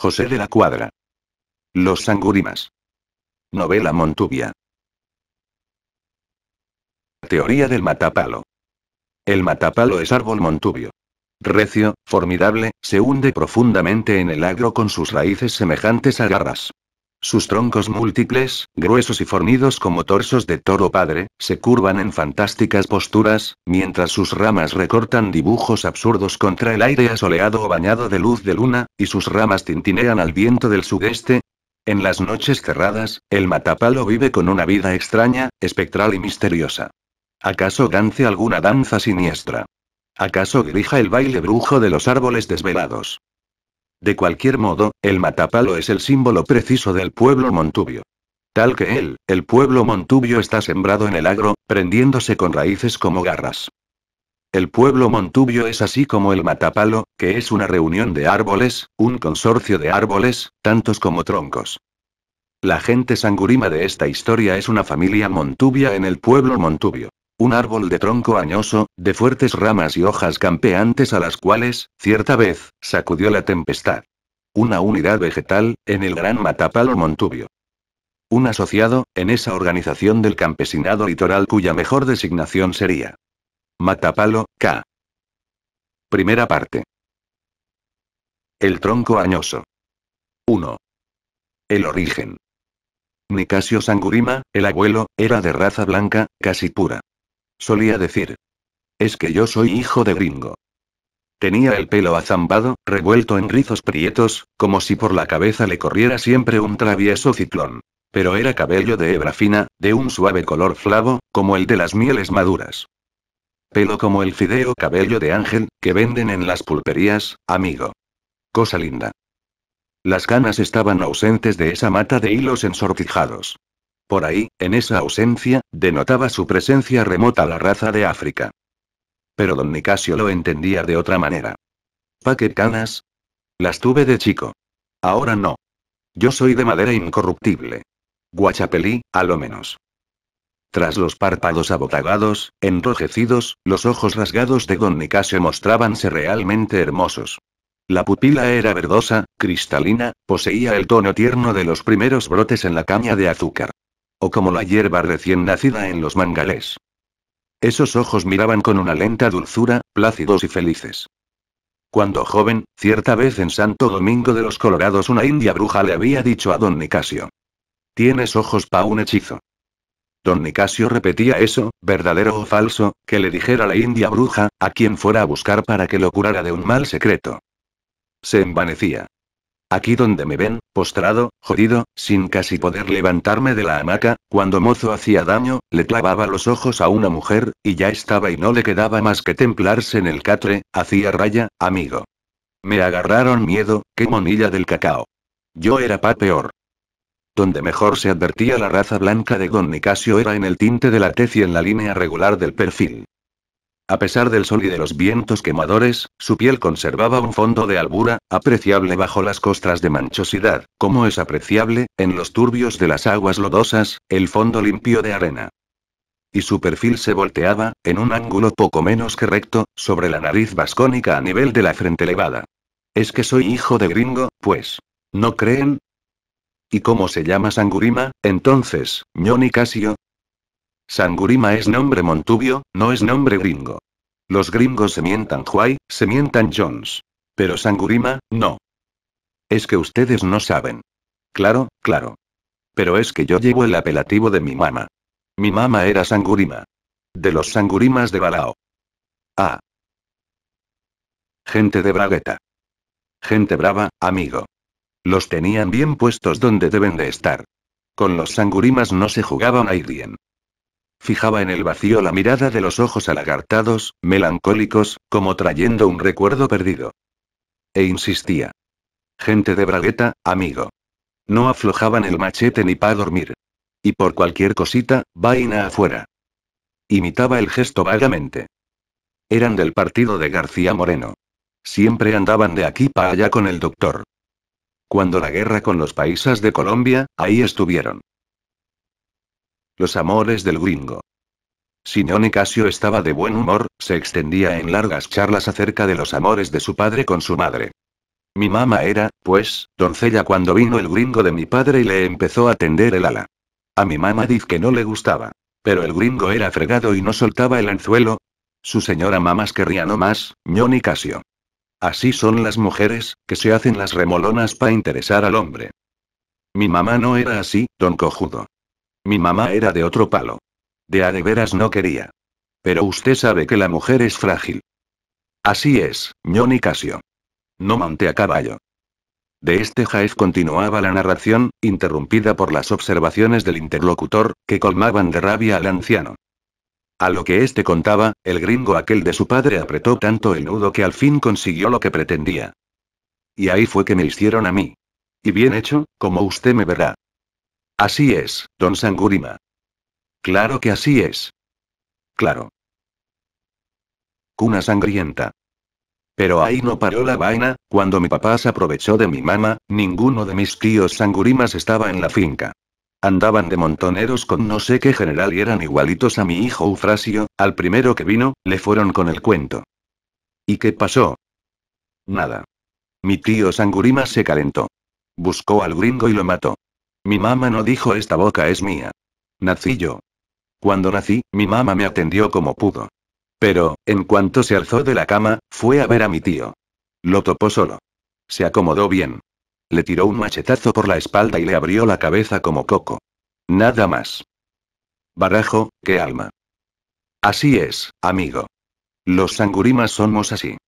José de la Cuadra. Los Sangurimas. Novela Montubia. Teoría del matapalo. El matapalo es árbol montubio. Recio, formidable, se hunde profundamente en el agro con sus raíces semejantes a garras. Sus troncos múltiples, gruesos y fornidos como torsos de toro padre, se curvan en fantásticas posturas, mientras sus ramas recortan dibujos absurdos contra el aire asoleado o bañado de luz de luna, y sus ramas tintinean al viento del sudeste. En las noches cerradas, el matapalo vive con una vida extraña, espectral y misteriosa. ¿Acaso dance alguna danza siniestra? ¿Acaso dirija el baile brujo de los árboles desvelados? De cualquier modo, el matapalo es el símbolo preciso del pueblo montubio. Tal que él, el pueblo montubio está sembrado en el agro, prendiéndose con raíces como garras. El pueblo montubio es así como el matapalo, que es una reunión de árboles, un consorcio de árboles, tantos como troncos. La gente sangurima de esta historia es una familia montubia en el pueblo montubio. Un árbol de tronco añoso, de fuertes ramas y hojas campeantes a las cuales, cierta vez, sacudió la tempestad. Una unidad vegetal, en el gran matapalo Montubio. Un asociado, en esa organización del campesinado litoral cuya mejor designación sería. Matapalo, K. Primera parte. El tronco añoso. 1. El origen. Nicasio Sangurima, el abuelo, era de raza blanca, casi pura. Solía decir. Es que yo soy hijo de gringo. Tenía el pelo azambado, revuelto en rizos prietos, como si por la cabeza le corriera siempre un travieso ciclón. Pero era cabello de hebra fina, de un suave color flavo, como el de las mieles maduras. Pelo como el fideo cabello de ángel, que venden en las pulperías, amigo. Cosa linda. Las canas estaban ausentes de esa mata de hilos ensortijados. Por ahí, en esa ausencia, denotaba su presencia remota la raza de África. Pero don Nicasio lo entendía de otra manera. ¿Pa qué canas? Las tuve de chico. Ahora no. Yo soy de madera incorruptible. Guachapelí, a lo menos. Tras los párpados abotagados, enrojecidos, los ojos rasgados de don Nicasio mostrábanse realmente hermosos. La pupila era verdosa, cristalina, poseía el tono tierno de los primeros brotes en la caña de azúcar. O como la hierba recién nacida en los mangalés. Esos ojos miraban con una lenta dulzura, plácidos y felices. Cuando joven, cierta vez en Santo Domingo de los Colorados una india bruja le había dicho a don Nicasio. Tienes ojos pa' un hechizo. Don Nicasio repetía eso, verdadero o falso, que le dijera la india bruja, a quien fuera a buscar para que lo curara de un mal secreto. Se envanecía. Aquí donde me ven, postrado, jodido, sin casi poder levantarme de la hamaca, cuando mozo hacía daño, le clavaba los ojos a una mujer, y ya estaba y no le quedaba más que templarse en el catre, hacía raya, amigo. Me agarraron miedo, qué monilla del cacao. Yo era pa peor. Donde mejor se advertía la raza blanca de Don Nicasio era en el tinte de la tez y en la línea regular del perfil. A pesar del sol y de los vientos quemadores, su piel conservaba un fondo de albura, apreciable bajo las costras de manchosidad, como es apreciable, en los turbios de las aguas lodosas, el fondo limpio de arena. Y su perfil se volteaba, en un ángulo poco menos que recto, sobre la nariz vascónica a nivel de la frente elevada. Es que soy hijo de gringo, pues. ¿No creen? ¿Y cómo se llama Sangurima, entonces, ñoni Casio? Sangurima es nombre montubio, no es nombre gringo. Los gringos se mientan Huay, se mientan Jones. Pero Sangurima, no. Es que ustedes no saben. Claro, claro. Pero es que yo llevo el apelativo de mi mamá. Mi mamá era Sangurima. De los Sangurimas de Balao. Ah. Gente de Bragueta. Gente brava, amigo. Los tenían bien puestos donde deben de estar. Con los Sangurimas no se jugaban ahí bien. Fijaba en el vacío la mirada de los ojos alagartados, melancólicos, como trayendo un recuerdo perdido. E insistía. Gente de bragueta, amigo. No aflojaban el machete ni pa' dormir. Y por cualquier cosita, vaina afuera. Imitaba el gesto vagamente. Eran del partido de García Moreno. Siempre andaban de aquí para allá con el doctor. Cuando la guerra con los paisas de Colombia, ahí estuvieron. Los amores del gringo. Si Casio estaba de buen humor, se extendía en largas charlas acerca de los amores de su padre con su madre. Mi mamá era, pues, doncella cuando vino el gringo de mi padre y le empezó a tender el ala. A mi mamá diz que no le gustaba. Pero el gringo era fregado y no soltaba el anzuelo. Su señora mamás querría no más, ñoni Casio. Así son las mujeres, que se hacen las remolonas para interesar al hombre. Mi mamá no era así, don cojudo. Mi mamá era de otro palo. De a de veras no quería. Pero usted sabe que la mujer es frágil. Así es, y Casio. No monte a caballo. De este jaez continuaba la narración, interrumpida por las observaciones del interlocutor, que colmaban de rabia al anciano. A lo que éste contaba, el gringo aquel de su padre apretó tanto el nudo que al fin consiguió lo que pretendía. Y ahí fue que me hicieron a mí. Y bien hecho, como usted me verá. Así es, don Sangurima. Claro que así es. Claro. Cuna sangrienta. Pero ahí no paró la vaina, cuando mi papá se aprovechó de mi mamá, ninguno de mis tíos sangurimas estaba en la finca. Andaban de montoneros con no sé qué general y eran igualitos a mi hijo Eufrasio, al primero que vino, le fueron con el cuento. ¿Y qué pasó? Nada. Mi tío Sangurima se calentó. Buscó al gringo y lo mató. Mi mamá no dijo esta boca es mía. Nací yo. Cuando nací, mi mamá me atendió como pudo. Pero, en cuanto se alzó de la cama, fue a ver a mi tío. Lo topó solo. Se acomodó bien. Le tiró un machetazo por la espalda y le abrió la cabeza como coco. Nada más. Barajo, qué alma. Así es, amigo. Los sangurimas somos así.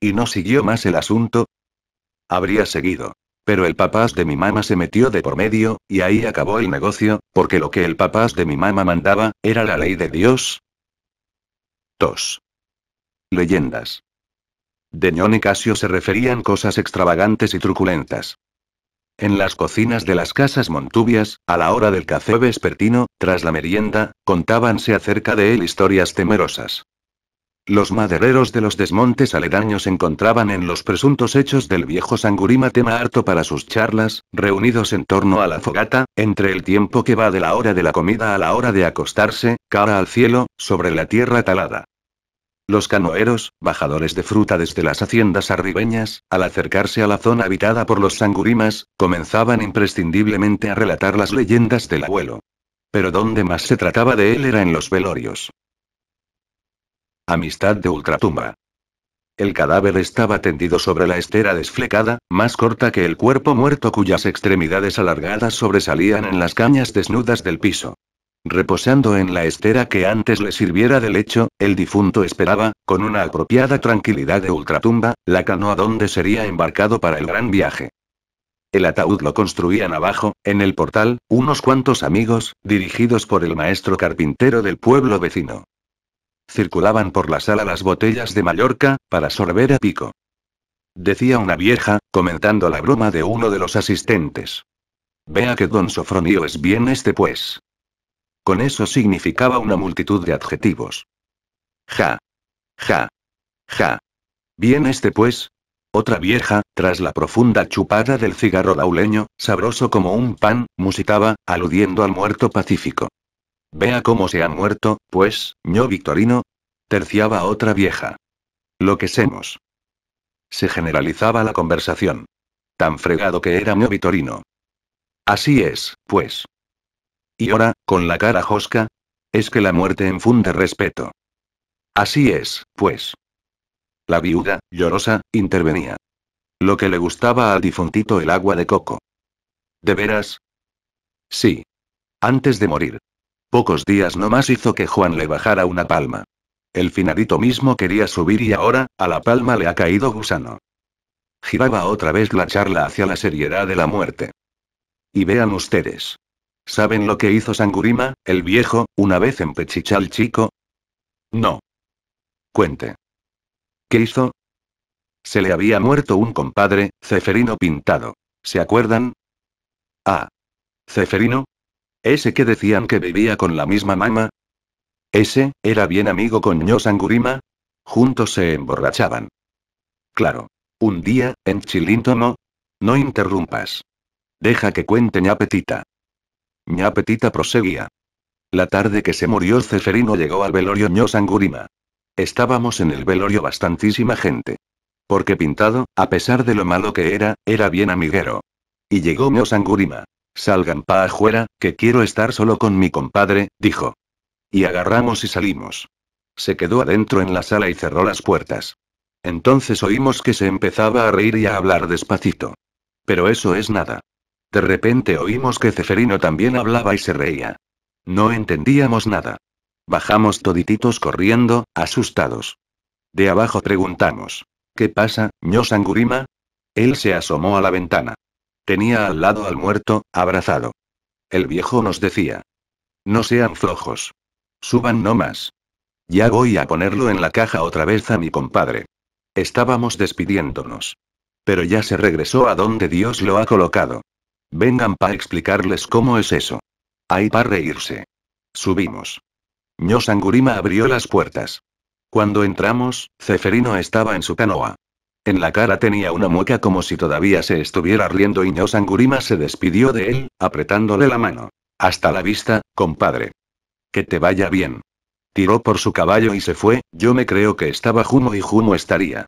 ¿Y no siguió más el asunto? Habría seguido. Pero el papás de mi mamá se metió de por medio, y ahí acabó el negocio, porque lo que el papás de mi mamá mandaba, era la ley de Dios. 2. Leyendas. De Ñón y Casio se referían cosas extravagantes y truculentas. En las cocinas de las casas montubias, a la hora del café vespertino, tras la merienda, contábanse acerca de él historias temerosas. Los madereros de los desmontes aledaños encontraban en los presuntos hechos del viejo Sangurima tema harto para sus charlas, reunidos en torno a la fogata, entre el tiempo que va de la hora de la comida a la hora de acostarse, cara al cielo, sobre la tierra talada. Los canoeros, bajadores de fruta desde las haciendas arribeñas, al acercarse a la zona habitada por los sangurimas, comenzaban imprescindiblemente a relatar las leyendas del abuelo. Pero donde más se trataba de él era en los velorios. Amistad de ultratumba. El cadáver estaba tendido sobre la estera desflecada, más corta que el cuerpo muerto cuyas extremidades alargadas sobresalían en las cañas desnudas del piso. Reposando en la estera que antes le sirviera de lecho, el difunto esperaba, con una apropiada tranquilidad de ultratumba, la canoa donde sería embarcado para el gran viaje. El ataúd lo construían abajo, en el portal, unos cuantos amigos, dirigidos por el maestro carpintero del pueblo vecino. Circulaban por la sala las botellas de Mallorca, para sorber a pico. Decía una vieja, comentando la broma de uno de los asistentes. Vea que don Sofronio es bien este pues. Con eso significaba una multitud de adjetivos. Ja. Ja. Ja. Bien este pues. Otra vieja, tras la profunda chupada del cigarro lauleño, sabroso como un pan, musitaba, aludiendo al muerto pacífico. Vea cómo se han muerto, pues, ño Victorino. Terciaba otra vieja. Lo que semos. Se generalizaba la conversación. Tan fregado que era ño Victorino. Así es, pues. Y ahora, con la cara josca, es que la muerte enfunde respeto. Así es, pues. La viuda, llorosa, intervenía. Lo que le gustaba al difuntito el agua de coco. ¿De veras? Sí. Antes de morir. Pocos días no más hizo que Juan le bajara una palma. El finadito mismo quería subir y ahora, a la palma le ha caído gusano. Giraba otra vez la charla hacia la seriedad de la muerte. Y vean ustedes. ¿Saben lo que hizo Sangurima, el viejo, una vez en Pechichal chico? No. Cuente. ¿Qué hizo? Se le había muerto un compadre, Ceferino Pintado. ¿Se acuerdan? Ah. Ceferino, ese que decían que vivía con la misma mamá. Ese, era bien amigo con Ño Sangurima. Juntos se emborrachaban. Claro. Un día, en Chilintono. No interrumpas. Deja que cuente Ñapetita. Petita. proseguía. La tarde que se murió Ceferino llegó al velorio Ño Sangurima. Estábamos en el velorio bastantísima gente. Porque Pintado, a pesar de lo malo que era, era bien amiguero. Y llegó Ño Sangurima. Salgan pa' afuera, que quiero estar solo con mi compadre, dijo. Y agarramos y salimos. Se quedó adentro en la sala y cerró las puertas. Entonces oímos que se empezaba a reír y a hablar despacito. Pero eso es nada. De repente oímos que Ceferino también hablaba y se reía. No entendíamos nada. Bajamos todititos corriendo, asustados. De abajo preguntamos. ¿Qué pasa, ño Sangurima? Él se asomó a la ventana. Tenía al lado al muerto, abrazado. El viejo nos decía. No sean flojos. Suban no más. Ya voy a ponerlo en la caja otra vez a mi compadre. Estábamos despidiéndonos. Pero ya se regresó a donde Dios lo ha colocado. Vengan para explicarles cómo es eso. Hay para reírse. Subimos. Ño Sangurima abrió las puertas. Cuando entramos, Ceferino estaba en su canoa. En la cara tenía una mueca como si todavía se estuviera riendo y Sangurima se despidió de él, apretándole la mano. Hasta la vista, compadre. Que te vaya bien. Tiró por su caballo y se fue, yo me creo que estaba Jumo y Jumo estaría.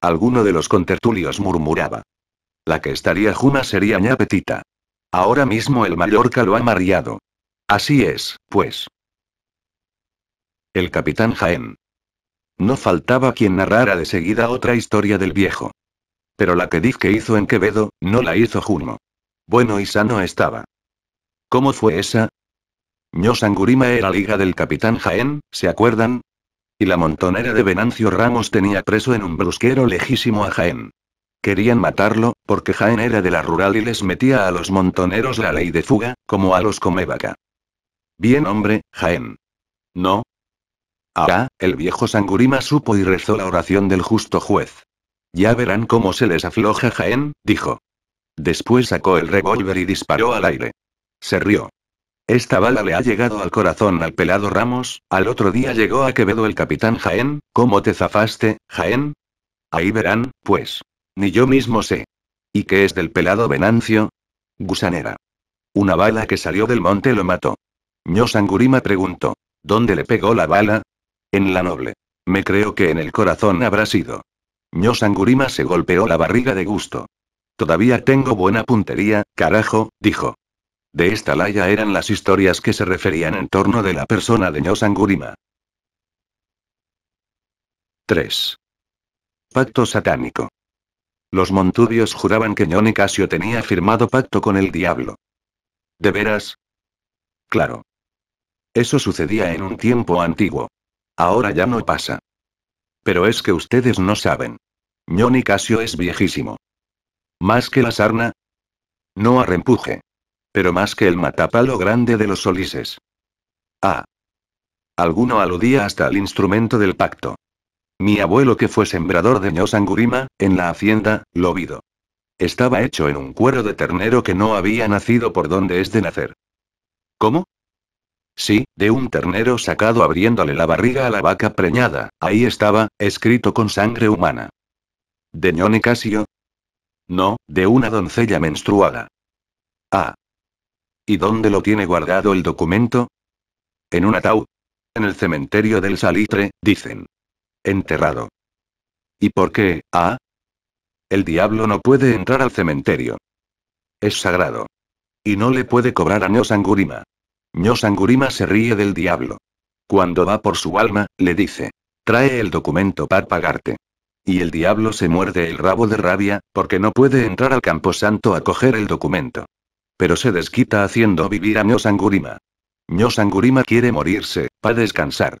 Alguno de los contertulios murmuraba. La que estaría Juma sería petita. Ahora mismo el Mallorca lo ha mareado. Así es, pues. El capitán Jaén. No faltaba quien narrara de seguida otra historia del viejo. Pero la que Dizque que hizo en Quevedo, no la hizo Juno. Bueno y sano estaba. ¿Cómo fue esa? Ño Sangurima era liga del capitán Jaén, ¿se acuerdan? Y la montonera de Venancio Ramos tenía preso en un brusquero lejísimo a Jaén. Querían matarlo, porque Jaén era de la rural y les metía a los montoneros la ley de fuga, como a los comevaca. Bien hombre, Jaén. No, Ah, el viejo Sangurima supo y rezó la oración del justo juez. Ya verán cómo se les afloja Jaén, dijo. Después sacó el revólver y disparó al aire. Se rió. Esta bala le ha llegado al corazón al pelado Ramos, al otro día llegó a Quevedo el capitán Jaén, ¿cómo te zafaste, Jaén? Ahí verán, pues. Ni yo mismo sé. ¿Y qué es del pelado Venancio? Gusanera. Una bala que salió del monte lo mató. Ño Sangurima preguntó. ¿Dónde le pegó la bala? En la noble. Me creo que en el corazón habrá sido. Ño Sangurima se golpeó la barriga de gusto. Todavía tengo buena puntería, carajo, dijo. De esta laya eran las historias que se referían en torno de la persona de Ño Sangurima. 3. Pacto satánico. Los montubios juraban que Ñone Casio tenía firmado pacto con el diablo. ¿De veras? Claro. Eso sucedía en un tiempo antiguo. Ahora ya no pasa. Pero es que ustedes no saben. Ño Casio es viejísimo. Más que la sarna. No a Pero más que el matapalo grande de los solises. Ah. Alguno aludía hasta al instrumento del pacto. Mi abuelo que fue sembrador de ñosangurima, en la hacienda, lo vido. Estaba hecho en un cuero de ternero que no había nacido por donde es de nacer. ¿Cómo? Sí, de un ternero sacado abriéndole la barriga a la vaca preñada, ahí estaba, escrito con sangre humana. ¿De Ñone Casio? No, de una doncella menstruada. Ah. ¿Y dónde lo tiene guardado el documento? En un ataúd. En el cementerio del Salitre, dicen. Enterrado. ¿Y por qué? Ah. El diablo no puede entrar al cementerio. Es sagrado. Y no le puede cobrar a Neosangurima. Nyo Sangurima se ríe del diablo. Cuando va por su alma, le dice. Trae el documento para pagarte. Y el diablo se muerde el rabo de rabia, porque no puede entrar al Santo a coger el documento. Pero se desquita haciendo vivir a Nyo Sangurima. Sangurima quiere morirse, para descansar.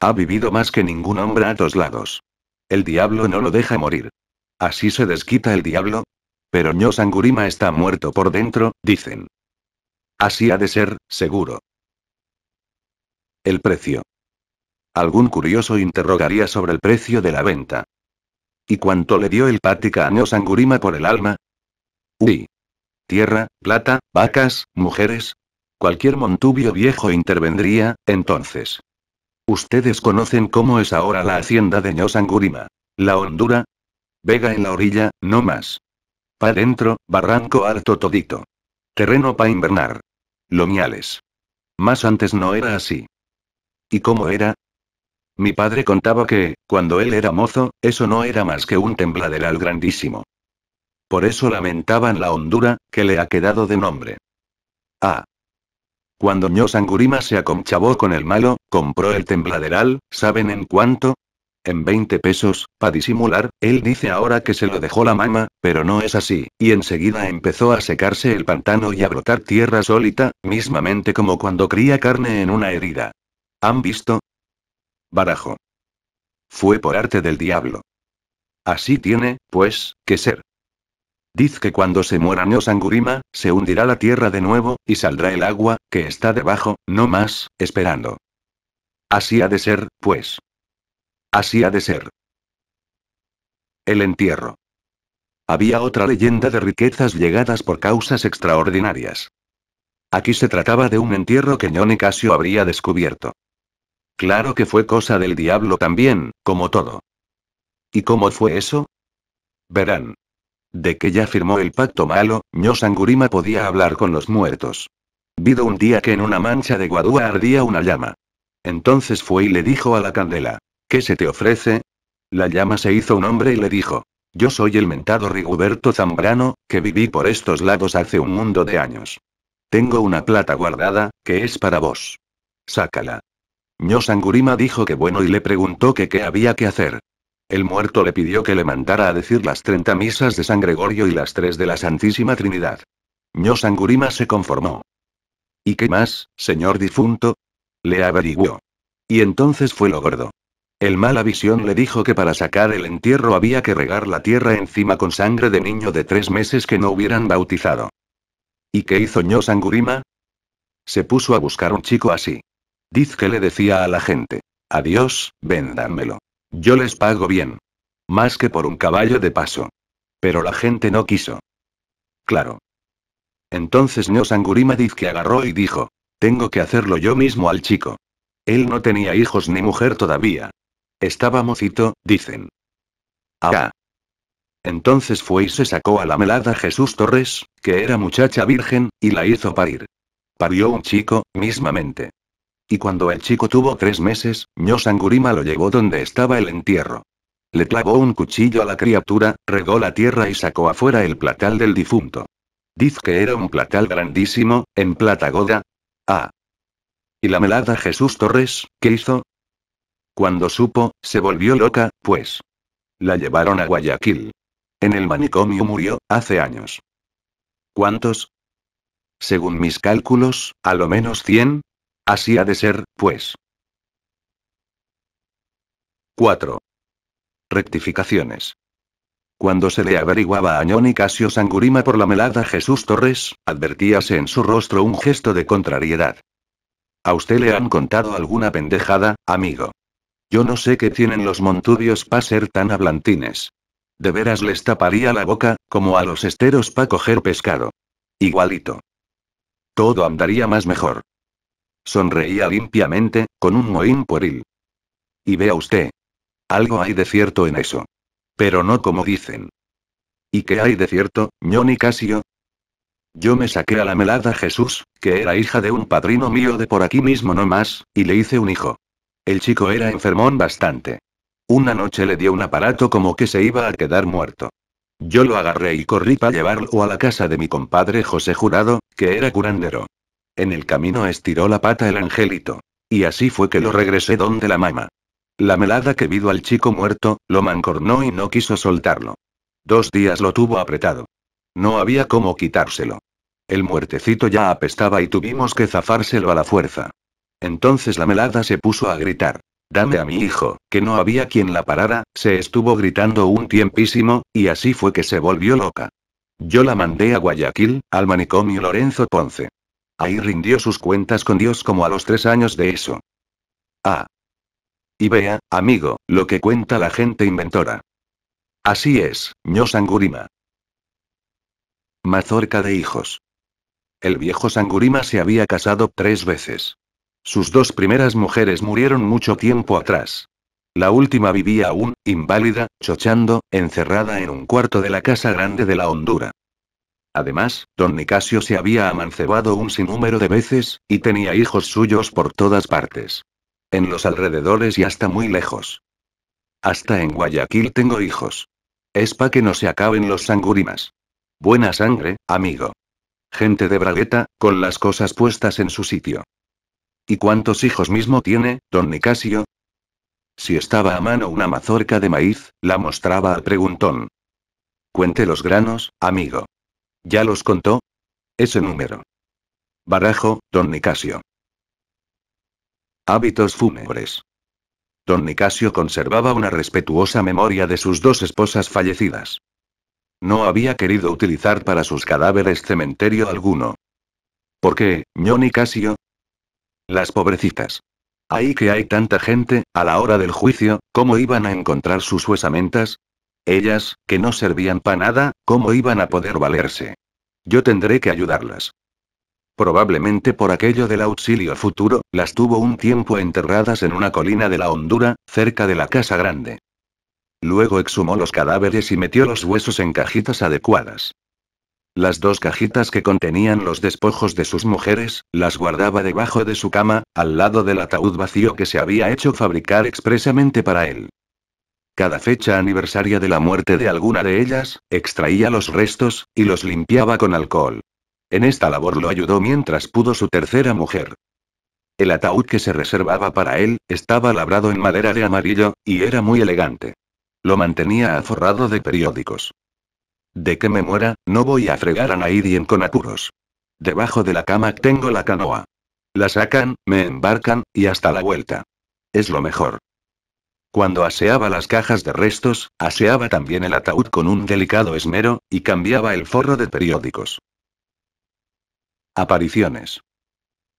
Ha vivido más que ningún hombre a dos lados. El diablo no lo deja morir. Así se desquita el diablo. Pero Nyo Sangurima está muerto por dentro, dicen. Así ha de ser, seguro. El precio. Algún curioso interrogaría sobre el precio de la venta. ¿Y cuánto le dio el Pática a Sangurima por el alma? Uy. Tierra, plata, vacas, mujeres. Cualquier montubio viejo intervendría, entonces. Ustedes conocen cómo es ahora la hacienda de Ñosangurima. La hondura. Vega en la orilla, no más. Pa' dentro, barranco harto todito. Terreno pa' invernar. Lomiales. Más antes no era así. ¿Y cómo era? Mi padre contaba que, cuando él era mozo, eso no era más que un tembladeral grandísimo. Por eso lamentaban la hondura, que le ha quedado de nombre. Ah. Cuando ño Sangurima se acomchabó con el malo, compró el tembladeral, ¿saben en cuánto? en 20 pesos, para disimular, él dice ahora que se lo dejó la mama, pero no es así, y enseguida empezó a secarse el pantano y a brotar tierra sólita, mismamente como cuando cría carne en una herida. ¿Han visto? Barajo. Fue por arte del diablo. Así tiene, pues, que ser. Diz que cuando se muera sangurima, se hundirá la tierra de nuevo, y saldrá el agua, que está debajo, no más, esperando. Así ha de ser, pues. Así ha de ser. El entierro. Había otra leyenda de riquezas llegadas por causas extraordinarias. Aquí se trataba de un entierro que Ñone Casio habría descubierto. Claro que fue cosa del diablo también, como todo. ¿Y cómo fue eso? Verán. De que ya firmó el pacto malo, Ño Sangurima podía hablar con los muertos. Vido un día que en una mancha de guadúa ardía una llama. Entonces fue y le dijo a la candela, ¿Qué se te ofrece? La llama se hizo un hombre y le dijo. Yo soy el mentado Rigoberto Zambrano, que viví por estos lados hace un mundo de años. Tengo una plata guardada, que es para vos. Sácala. Ño Sangurima dijo que bueno y le preguntó que qué había que hacer. El muerto le pidió que le mandara a decir las 30 misas de San Gregorio y las tres de la Santísima Trinidad. Ño Sangurima se conformó. ¿Y qué más, señor difunto? Le averiguó. Y entonces fue lo gordo. El mala visión le dijo que para sacar el entierro había que regar la tierra encima con sangre de niño de tres meses que no hubieran bautizado. ¿Y qué hizo ño Sangurima? Se puso a buscar un chico así. Diz que le decía a la gente. Adiós, véndanmelo. Yo les pago bien. Más que por un caballo de paso. Pero la gente no quiso. Claro. Entonces ño Sangurima diz que agarró y dijo. Tengo que hacerlo yo mismo al chico. Él no tenía hijos ni mujer todavía, estaba mocito, dicen. Ah. Entonces fue y se sacó a la melada Jesús Torres, que era muchacha virgen, y la hizo parir. Parió un chico, mismamente. Y cuando el chico tuvo tres meses, ño Sangurima lo llevó donde estaba el entierro. Le clavó un cuchillo a la criatura, regó la tierra y sacó afuera el platal del difunto. Diz que era un platal grandísimo, en plata goda. Ah. Y la melada Jesús Torres, ¿qué hizo? Cuando supo, se volvió loca, pues. La llevaron a Guayaquil. En el manicomio murió, hace años. ¿Cuántos? Según mis cálculos, a lo menos 100. Así ha de ser, pues. 4. Rectificaciones. Cuando se le averiguaba a Ñón y Casio Sangurima por la melada Jesús Torres, advertíase en su rostro un gesto de contrariedad. A usted le han contado alguna pendejada, amigo. Yo no sé qué tienen los montubios pa' ser tan hablantines. De veras les taparía la boca, como a los esteros pa' coger pescado. Igualito. Todo andaría más mejor. Sonreía limpiamente, con un moín pueril. Y vea usted. Algo hay de cierto en eso. Pero no como dicen. ¿Y qué hay de cierto, y Casio? Yo me saqué a la melada Jesús, que era hija de un padrino mío de por aquí mismo no más, y le hice un hijo. El chico era enfermón bastante. Una noche le dio un aparato como que se iba a quedar muerto. Yo lo agarré y corrí para llevarlo a la casa de mi compadre José Jurado, que era curandero. En el camino estiró la pata el angelito. Y así fue que lo regresé donde la mama. La melada que vido al chico muerto, lo mancornó y no quiso soltarlo. Dos días lo tuvo apretado. No había cómo quitárselo. El muertecito ya apestaba y tuvimos que zafárselo a la fuerza. Entonces la melada se puso a gritar. Dame a mi hijo, que no había quien la parara, se estuvo gritando un tiempísimo, y así fue que se volvió loca. Yo la mandé a Guayaquil, al manicomio Lorenzo Ponce. Ahí rindió sus cuentas con Dios como a los tres años de eso. Ah. Y vea, amigo, lo que cuenta la gente inventora. Así es, ño Sangurima. Mazorca de hijos. El viejo Sangurima se había casado tres veces. Sus dos primeras mujeres murieron mucho tiempo atrás. La última vivía aún, inválida, chochando, encerrada en un cuarto de la casa grande de la hondura. Además, don Nicasio se había amancebado un sinnúmero de veces, y tenía hijos suyos por todas partes. En los alrededores y hasta muy lejos. Hasta en Guayaquil tengo hijos. Es pa' que no se acaben los sangurimas. Buena sangre, amigo. Gente de bragueta, con las cosas puestas en su sitio. ¿Y cuántos hijos mismo tiene, don Nicasio? Si estaba a mano una mazorca de maíz, la mostraba al preguntón. Cuente los granos, amigo. ¿Ya los contó? Ese número. Barajo, don Nicasio. Hábitos fúnebres. Don Nicasio conservaba una respetuosa memoria de sus dos esposas fallecidas. No había querido utilizar para sus cadáveres cementerio alguno. ¿Por qué, ño Nicasio? Las pobrecitas. Ahí que hay tanta gente, a la hora del juicio, ¿cómo iban a encontrar sus huesamentas? Ellas, que no servían para nada, ¿cómo iban a poder valerse? Yo tendré que ayudarlas. Probablemente por aquello del auxilio futuro, las tuvo un tiempo enterradas en una colina de la hondura, cerca de la casa grande. Luego exhumó los cadáveres y metió los huesos en cajitas adecuadas. Las dos cajitas que contenían los despojos de sus mujeres, las guardaba debajo de su cama, al lado del ataúd vacío que se había hecho fabricar expresamente para él. Cada fecha aniversaria de la muerte de alguna de ellas, extraía los restos, y los limpiaba con alcohol. En esta labor lo ayudó mientras pudo su tercera mujer. El ataúd que se reservaba para él, estaba labrado en madera de amarillo, y era muy elegante. Lo mantenía aforrado de periódicos. De que me muera, no voy a fregar a Naidien con apuros. Debajo de la cama tengo la canoa. La sacan, me embarcan, y hasta la vuelta. Es lo mejor. Cuando aseaba las cajas de restos, aseaba también el ataúd con un delicado esmero, y cambiaba el forro de periódicos. Apariciones.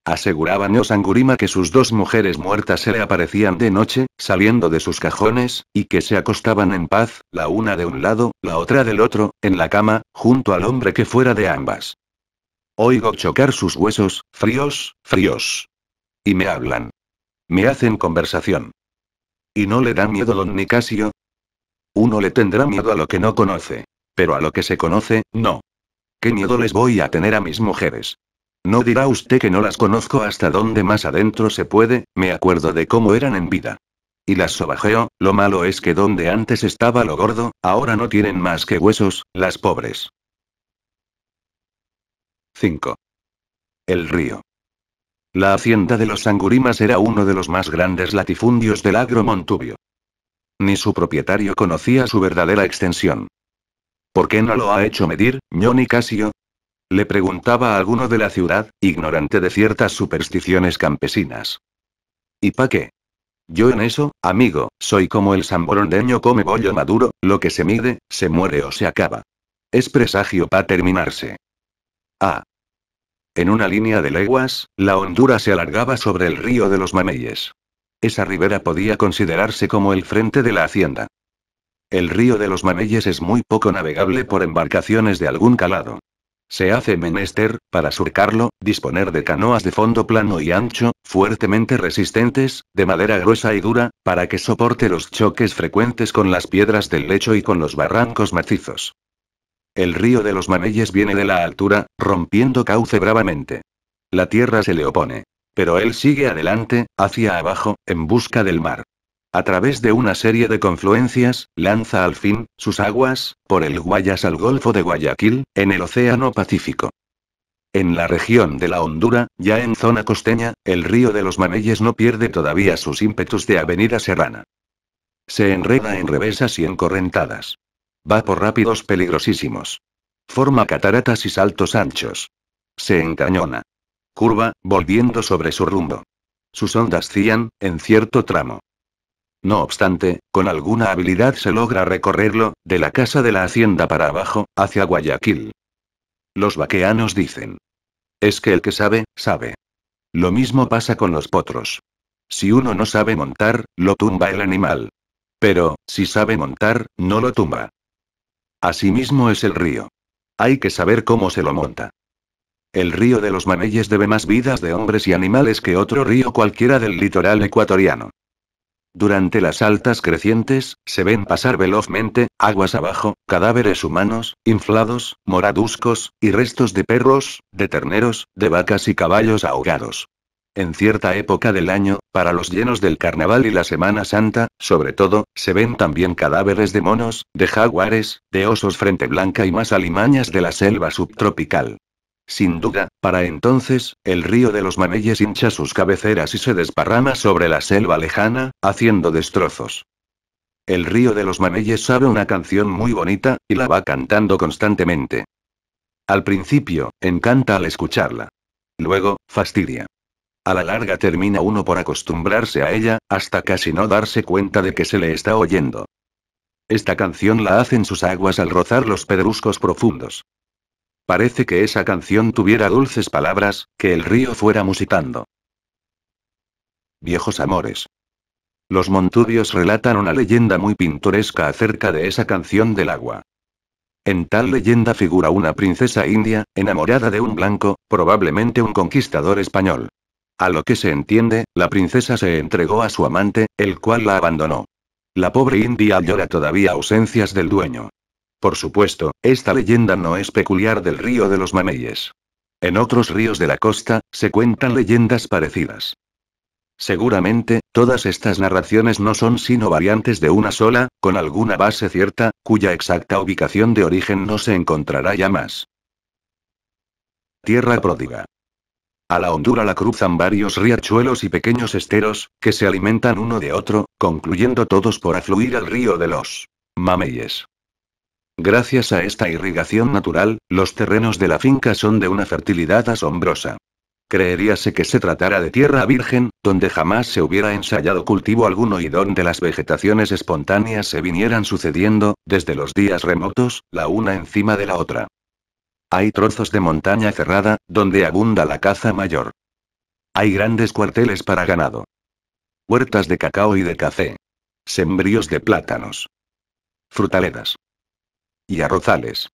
Aseguraba angurima que sus dos mujeres muertas se le aparecían de noche, saliendo de sus cajones, y que se acostaban en paz, la una de un lado, la otra del otro, en la cama, junto al hombre que fuera de ambas. Oigo chocar sus huesos, fríos, fríos. Y me hablan. Me hacen conversación. ¿Y no le da miedo don Nicasio? Uno le tendrá miedo a lo que no conoce. Pero a lo que se conoce, no. ¿Qué miedo les voy a tener a mis mujeres? No dirá usted que no las conozco hasta donde más adentro se puede, me acuerdo de cómo eran en vida. Y las sobajeo, lo malo es que donde antes estaba lo gordo, ahora no tienen más que huesos, las pobres. 5. El río. La hacienda de los Sangurimas era uno de los más grandes latifundios del agro montubio. Ni su propietario conocía su verdadera extensión. ¿Por qué no lo ha hecho medir, Ñoni Casio? Le preguntaba a alguno de la ciudad, ignorante de ciertas supersticiones campesinas. ¿Y pa' qué? Yo en eso, amigo, soy como el samborondeño come bollo maduro, lo que se mide, se muere o se acaba. Es presagio para terminarse. Ah. En una línea de leguas, la hondura se alargaba sobre el río de los Mameyes. Esa ribera podía considerarse como el frente de la hacienda. El río de los Mameyes es muy poco navegable por embarcaciones de algún calado. Se hace menester, para surcarlo, disponer de canoas de fondo plano y ancho, fuertemente resistentes, de madera gruesa y dura, para que soporte los choques frecuentes con las piedras del lecho y con los barrancos macizos. El río de los Manelles viene de la altura, rompiendo cauce bravamente. La tierra se le opone. Pero él sigue adelante, hacia abajo, en busca del mar. A través de una serie de confluencias, lanza al fin sus aguas, por el Guayas al Golfo de Guayaquil, en el Océano Pacífico. En la región de la Hondura, ya en zona costeña, el río de los Mameyes no pierde todavía sus ímpetus de avenida serrana. Se enreda en revesas y encorrentadas. Va por rápidos peligrosísimos. Forma cataratas y saltos anchos. Se encañona. Curva, volviendo sobre su rumbo. Sus ondas cían, en cierto tramo. No obstante, con alguna habilidad se logra recorrerlo, de la casa de la hacienda para abajo, hacia Guayaquil. Los vaqueanos dicen. Es que el que sabe, sabe. Lo mismo pasa con los potros. Si uno no sabe montar, lo tumba el animal. Pero, si sabe montar, no lo tumba. Asimismo es el río. Hay que saber cómo se lo monta. El río de los Mameyes debe más vidas de hombres y animales que otro río cualquiera del litoral ecuatoriano. Durante las altas crecientes, se ven pasar velozmente, aguas abajo, cadáveres humanos, inflados, moraduscos, y restos de perros, de terneros, de vacas y caballos ahogados. En cierta época del año, para los llenos del carnaval y la Semana Santa, sobre todo, se ven también cadáveres de monos, de jaguares, de osos frente blanca y más alimañas de la selva subtropical. Sin duda, para entonces, el río de los mameyes hincha sus cabeceras y se desparrama sobre la selva lejana, haciendo destrozos. El río de los mameyes sabe una canción muy bonita, y la va cantando constantemente. Al principio, encanta al escucharla. Luego, fastidia. A la larga termina uno por acostumbrarse a ella, hasta casi no darse cuenta de que se le está oyendo. Esta canción la hacen sus aguas al rozar los pedruscos profundos. Parece que esa canción tuviera dulces palabras, que el río fuera musitando. Viejos amores. Los montubios relatan una leyenda muy pintoresca acerca de esa canción del agua. En tal leyenda figura una princesa india, enamorada de un blanco, probablemente un conquistador español. A lo que se entiende, la princesa se entregó a su amante, el cual la abandonó. La pobre india llora todavía ausencias del dueño. Por supuesto, esta leyenda no es peculiar del río de los Mameyes. En otros ríos de la costa, se cuentan leyendas parecidas. Seguramente, todas estas narraciones no son sino variantes de una sola, con alguna base cierta, cuya exacta ubicación de origen no se encontrará ya más. Tierra pródiga. A la hondura la cruzan varios riachuelos y pequeños esteros, que se alimentan uno de otro, concluyendo todos por afluir al río de los Mameyes. Gracias a esta irrigación natural, los terrenos de la finca son de una fertilidad asombrosa. Creeríase que se tratara de tierra virgen, donde jamás se hubiera ensayado cultivo alguno y donde las vegetaciones espontáneas se vinieran sucediendo, desde los días remotos, la una encima de la otra. Hay trozos de montaña cerrada, donde abunda la caza mayor. Hay grandes cuarteles para ganado. Huertas de cacao y de café. Sembríos de plátanos. Frutaledas. Y arrozales.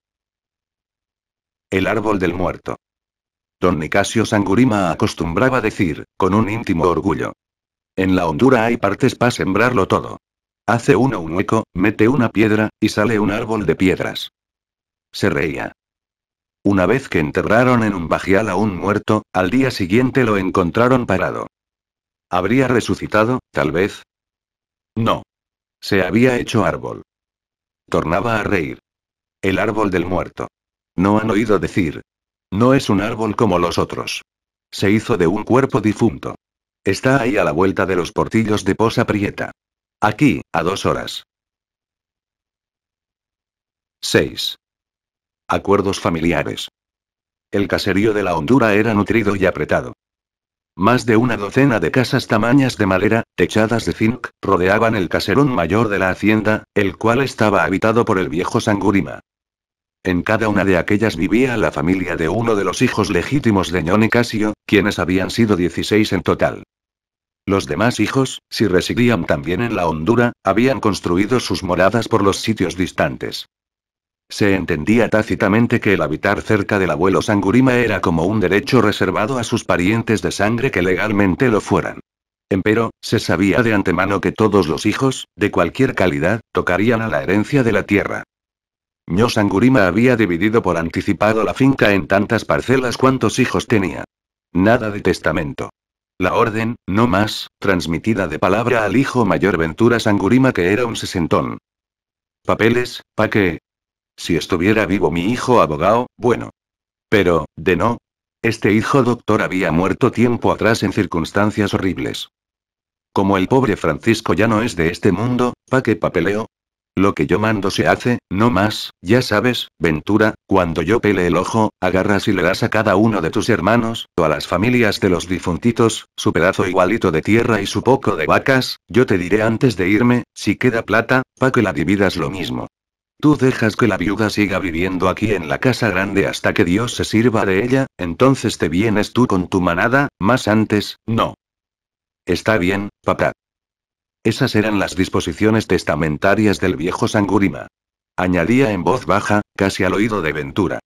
El árbol del muerto. Don Nicasio Sangurima acostumbraba decir, con un íntimo orgullo. En la hondura hay partes para sembrarlo todo. Hace uno un hueco, mete una piedra, y sale un árbol de piedras. Se reía. Una vez que enterraron en un bajial a un muerto, al día siguiente lo encontraron parado. ¿Habría resucitado, tal vez? No. Se había hecho árbol. Tornaba a reír. El árbol del muerto. No han oído decir. No es un árbol como los otros. Se hizo de un cuerpo difunto. Está ahí a la vuelta de los portillos de Posa Prieta. Aquí, a dos horas. 6. Acuerdos familiares. El caserío de la Hondura era nutrido y apretado. Más de una docena de casas tamañas de madera, techadas de zinc, rodeaban el caserón mayor de la hacienda, el cual estaba habitado por el viejo Sangurima. En cada una de aquellas vivía la familia de uno de los hijos legítimos de Ñone Casio, quienes habían sido 16 en total. Los demás hijos, si residían también en la hondura, habían construido sus moradas por los sitios distantes. Se entendía tácitamente que el habitar cerca del abuelo Sangurima era como un derecho reservado a sus parientes de sangre que legalmente lo fueran. Empero, se sabía de antemano que todos los hijos, de cualquier calidad, tocarían a la herencia de la tierra. Sangurima había dividido por anticipado la finca en tantas parcelas cuantos hijos tenía. Nada de testamento. La orden, no más, transmitida de palabra al hijo mayor Ventura Sangurima que era un sesentón. Papeles, pa' qué. Si estuviera vivo mi hijo abogado, bueno. Pero, de no. Este hijo doctor había muerto tiempo atrás en circunstancias horribles. Como el pobre Francisco ya no es de este mundo, pa' qué papeleo, lo que yo mando se hace, no más, ya sabes, Ventura, cuando yo pele el ojo, agarras y le das a cada uno de tus hermanos, o a las familias de los difuntitos, su pedazo igualito de tierra y su poco de vacas, yo te diré antes de irme, si queda plata, pa' que la dividas lo mismo. Tú dejas que la viuda siga viviendo aquí en la casa grande hasta que Dios se sirva de ella, entonces te vienes tú con tu manada, más antes, no. Está bien, papá. Esas eran las disposiciones testamentarias del viejo Sangurima. Añadía en voz baja, casi al oído de Ventura.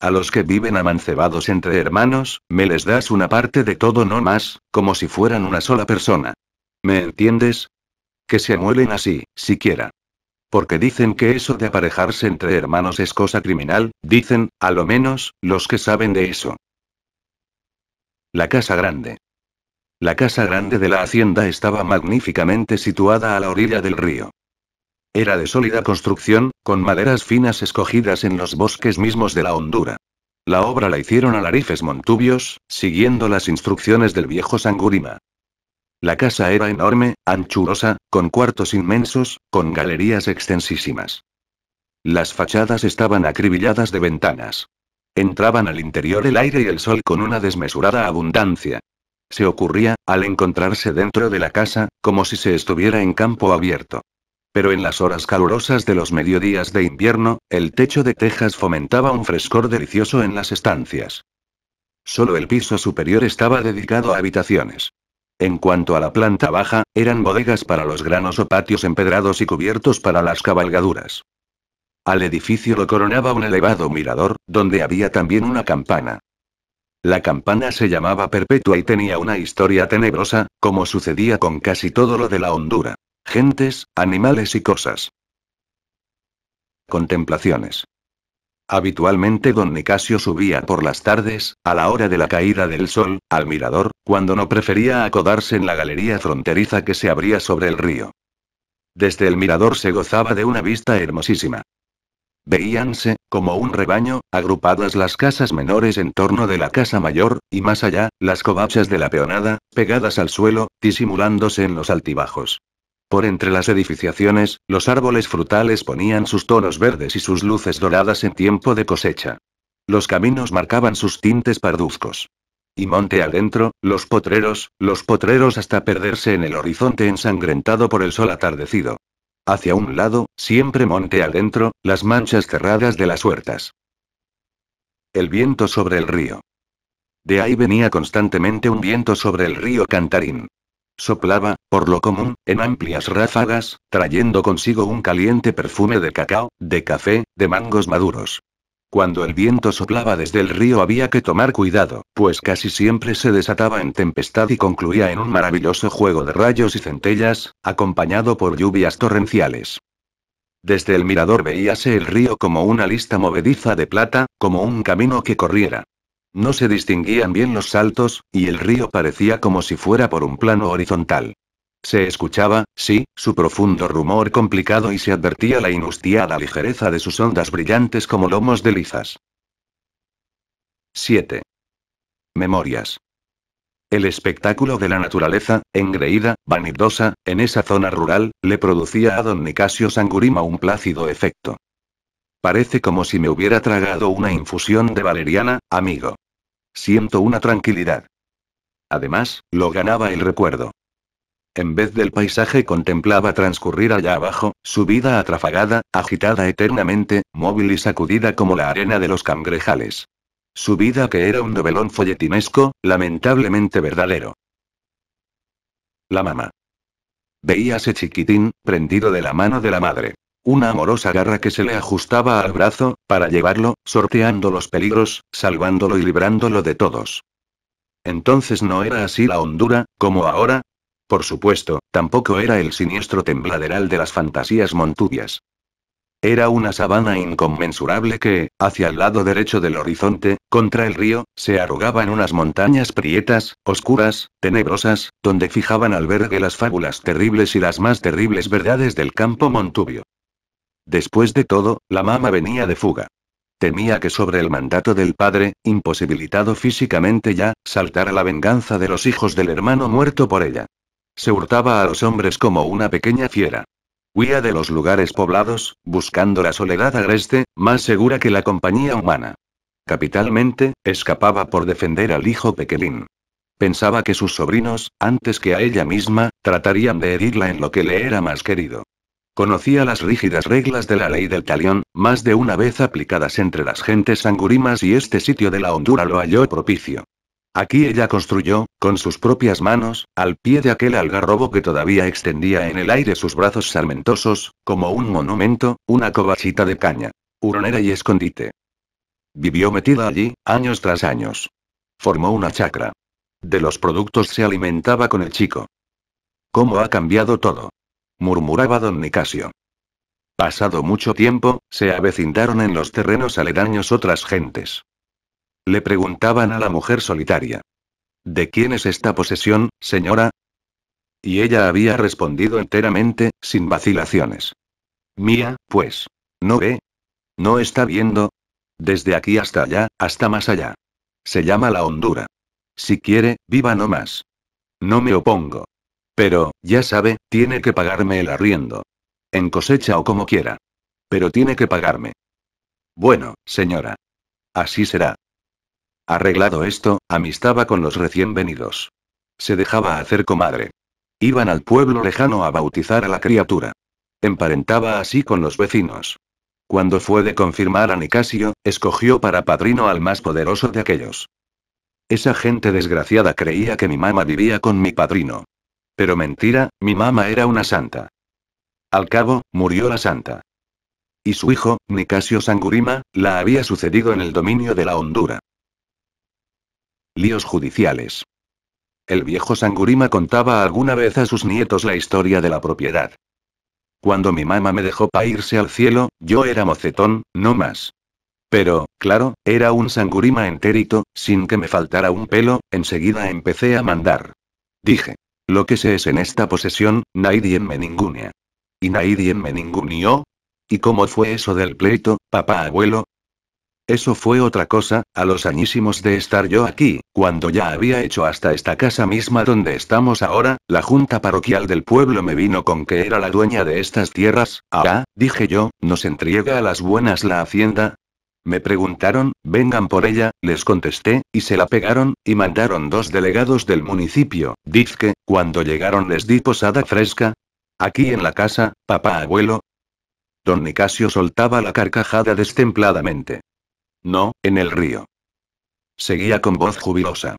A los que viven amancebados entre hermanos, me les das una parte de todo no más, como si fueran una sola persona. ¿Me entiendes? Que se muelen así, siquiera. Porque dicen que eso de aparejarse entre hermanos es cosa criminal, dicen, a lo menos, los que saben de eso. La casa grande. La casa grande de la hacienda estaba magníficamente situada a la orilla del río. Era de sólida construcción, con maderas finas escogidas en los bosques mismos de la hondura. La obra la hicieron alarifes montubios, siguiendo las instrucciones del viejo Sangurima. La casa era enorme, anchurosa, con cuartos inmensos, con galerías extensísimas. Las fachadas estaban acribilladas de ventanas. Entraban al interior el aire y el sol con una desmesurada abundancia, se ocurría, al encontrarse dentro de la casa, como si se estuviera en campo abierto. Pero en las horas calurosas de los mediodías de invierno, el techo de tejas fomentaba un frescor delicioso en las estancias. Solo el piso superior estaba dedicado a habitaciones. En cuanto a la planta baja, eran bodegas para los granos o patios empedrados y cubiertos para las cabalgaduras. Al edificio lo coronaba un elevado mirador, donde había también una campana. La campana se llamaba Perpetua y tenía una historia tenebrosa, como sucedía con casi todo lo de la hondura. Gentes, animales y cosas. Contemplaciones. Habitualmente don Nicasio subía por las tardes, a la hora de la caída del sol, al mirador, cuando no prefería acodarse en la galería fronteriza que se abría sobre el río. Desde el mirador se gozaba de una vista hermosísima. Veíanse, como un rebaño, agrupadas las casas menores en torno de la casa mayor, y más allá, las covachas de la peonada, pegadas al suelo, disimulándose en los altibajos. Por entre las edificaciones, los árboles frutales ponían sus tonos verdes y sus luces doradas en tiempo de cosecha. Los caminos marcaban sus tintes parduzcos. Y monte adentro, los potreros, los potreros hasta perderse en el horizonte ensangrentado por el sol atardecido hacia un lado, siempre monte adentro, las manchas cerradas de las huertas. El viento sobre el río. De ahí venía constantemente un viento sobre el río Cantarín. Soplaba, por lo común, en amplias ráfagas, trayendo consigo un caliente perfume de cacao, de café, de mangos maduros. Cuando el viento soplaba desde el río había que tomar cuidado, pues casi siempre se desataba en tempestad y concluía en un maravilloso juego de rayos y centellas, acompañado por lluvias torrenciales. Desde el mirador veíase el río como una lista movediza de plata, como un camino que corriera. No se distinguían bien los saltos, y el río parecía como si fuera por un plano horizontal. Se escuchaba, sí, su profundo rumor complicado y se advertía la inustiada ligereza de sus ondas brillantes como lomos de lizas. 7. Memorias. El espectáculo de la naturaleza, engreída, vanidosa, en esa zona rural, le producía a don Nicasio Sangurima un plácido efecto. Parece como si me hubiera tragado una infusión de valeriana, amigo. Siento una tranquilidad. Además, lo ganaba el recuerdo en vez del paisaje contemplaba transcurrir allá abajo, su vida atrafagada, agitada eternamente, móvil y sacudida como la arena de los cangrejales. Su vida que era un novelón folletinesco, lamentablemente verdadero. La mamá. Veíase chiquitín, prendido de la mano de la madre. Una amorosa garra que se le ajustaba al brazo, para llevarlo, sorteando los peligros, salvándolo y librándolo de todos. Entonces no era así la hondura, como ahora, por supuesto, tampoco era el siniestro tembladeral de las fantasías montubias. Era una sabana inconmensurable que, hacia el lado derecho del horizonte, contra el río, se arrugaban unas montañas prietas, oscuras, tenebrosas, donde fijaban albergue las fábulas terribles y las más terribles verdades del campo montubio. Después de todo, la mama venía de fuga. Temía que sobre el mandato del padre, imposibilitado físicamente ya, saltara la venganza de los hijos del hermano muerto por ella. Se hurtaba a los hombres como una pequeña fiera. Huía de los lugares poblados, buscando la soledad agreste, más segura que la compañía humana. Capitalmente, escapaba por defender al hijo Pequelín. Pensaba que sus sobrinos, antes que a ella misma, tratarían de herirla en lo que le era más querido. Conocía las rígidas reglas de la ley del talión, más de una vez aplicadas entre las gentes sangurimas y este sitio de la Hondura lo halló propicio. Aquí ella construyó, con sus propias manos, al pie de aquel algarrobo que todavía extendía en el aire sus brazos salmentosos, como un monumento, una covachita de caña. Huronera y escondite. Vivió metida allí, años tras años. Formó una chacra. De los productos se alimentaba con el chico. ¿Cómo ha cambiado todo? murmuraba don Nicasio. Pasado mucho tiempo, se avecindaron en los terrenos aledaños otras gentes. Le preguntaban a la mujer solitaria. ¿De quién es esta posesión, señora? Y ella había respondido enteramente, sin vacilaciones. Mía, pues. ¿No ve? ¿No está viendo? Desde aquí hasta allá, hasta más allá. Se llama la hondura. Si quiere, viva no más. No me opongo. Pero, ya sabe, tiene que pagarme el arriendo. En cosecha o como quiera. Pero tiene que pagarme. Bueno, señora. Así será. Arreglado esto, amistaba con los recién venidos. Se dejaba hacer comadre. Iban al pueblo lejano a bautizar a la criatura. Emparentaba así con los vecinos. Cuando fue de confirmar a Nicasio, escogió para padrino al más poderoso de aquellos. Esa gente desgraciada creía que mi mamá vivía con mi padrino. Pero mentira, mi mamá era una santa. Al cabo, murió la santa. Y su hijo, Nicasio Sangurima, la había sucedido en el dominio de la hondura. Líos judiciales. El viejo Sangurima contaba alguna vez a sus nietos la historia de la propiedad. Cuando mi mamá me dejó para irse al cielo, yo era mocetón, no más. Pero, claro, era un Sangurima entérito, sin que me faltara un pelo, enseguida empecé a mandar. Dije. Lo que se es en esta posesión, nadie me ningunea. Y nadie me ninguneó. ¿Y cómo fue eso del pleito, papá abuelo? Eso fue otra cosa, a los añísimos de estar yo aquí, cuando ya había hecho hasta esta casa misma donde estamos ahora, la junta parroquial del pueblo me vino con que era la dueña de estas tierras, ahá, dije yo, nos entrega a las buenas la hacienda, me preguntaron, vengan por ella, les contesté, y se la pegaron, y mandaron dos delegados del municipio. dizque, que, cuando llegaron les di posada fresca. Aquí en la casa, papá abuelo. Don Nicasio soltaba la carcajada destempladamente. No, en el río. Seguía con voz jubilosa.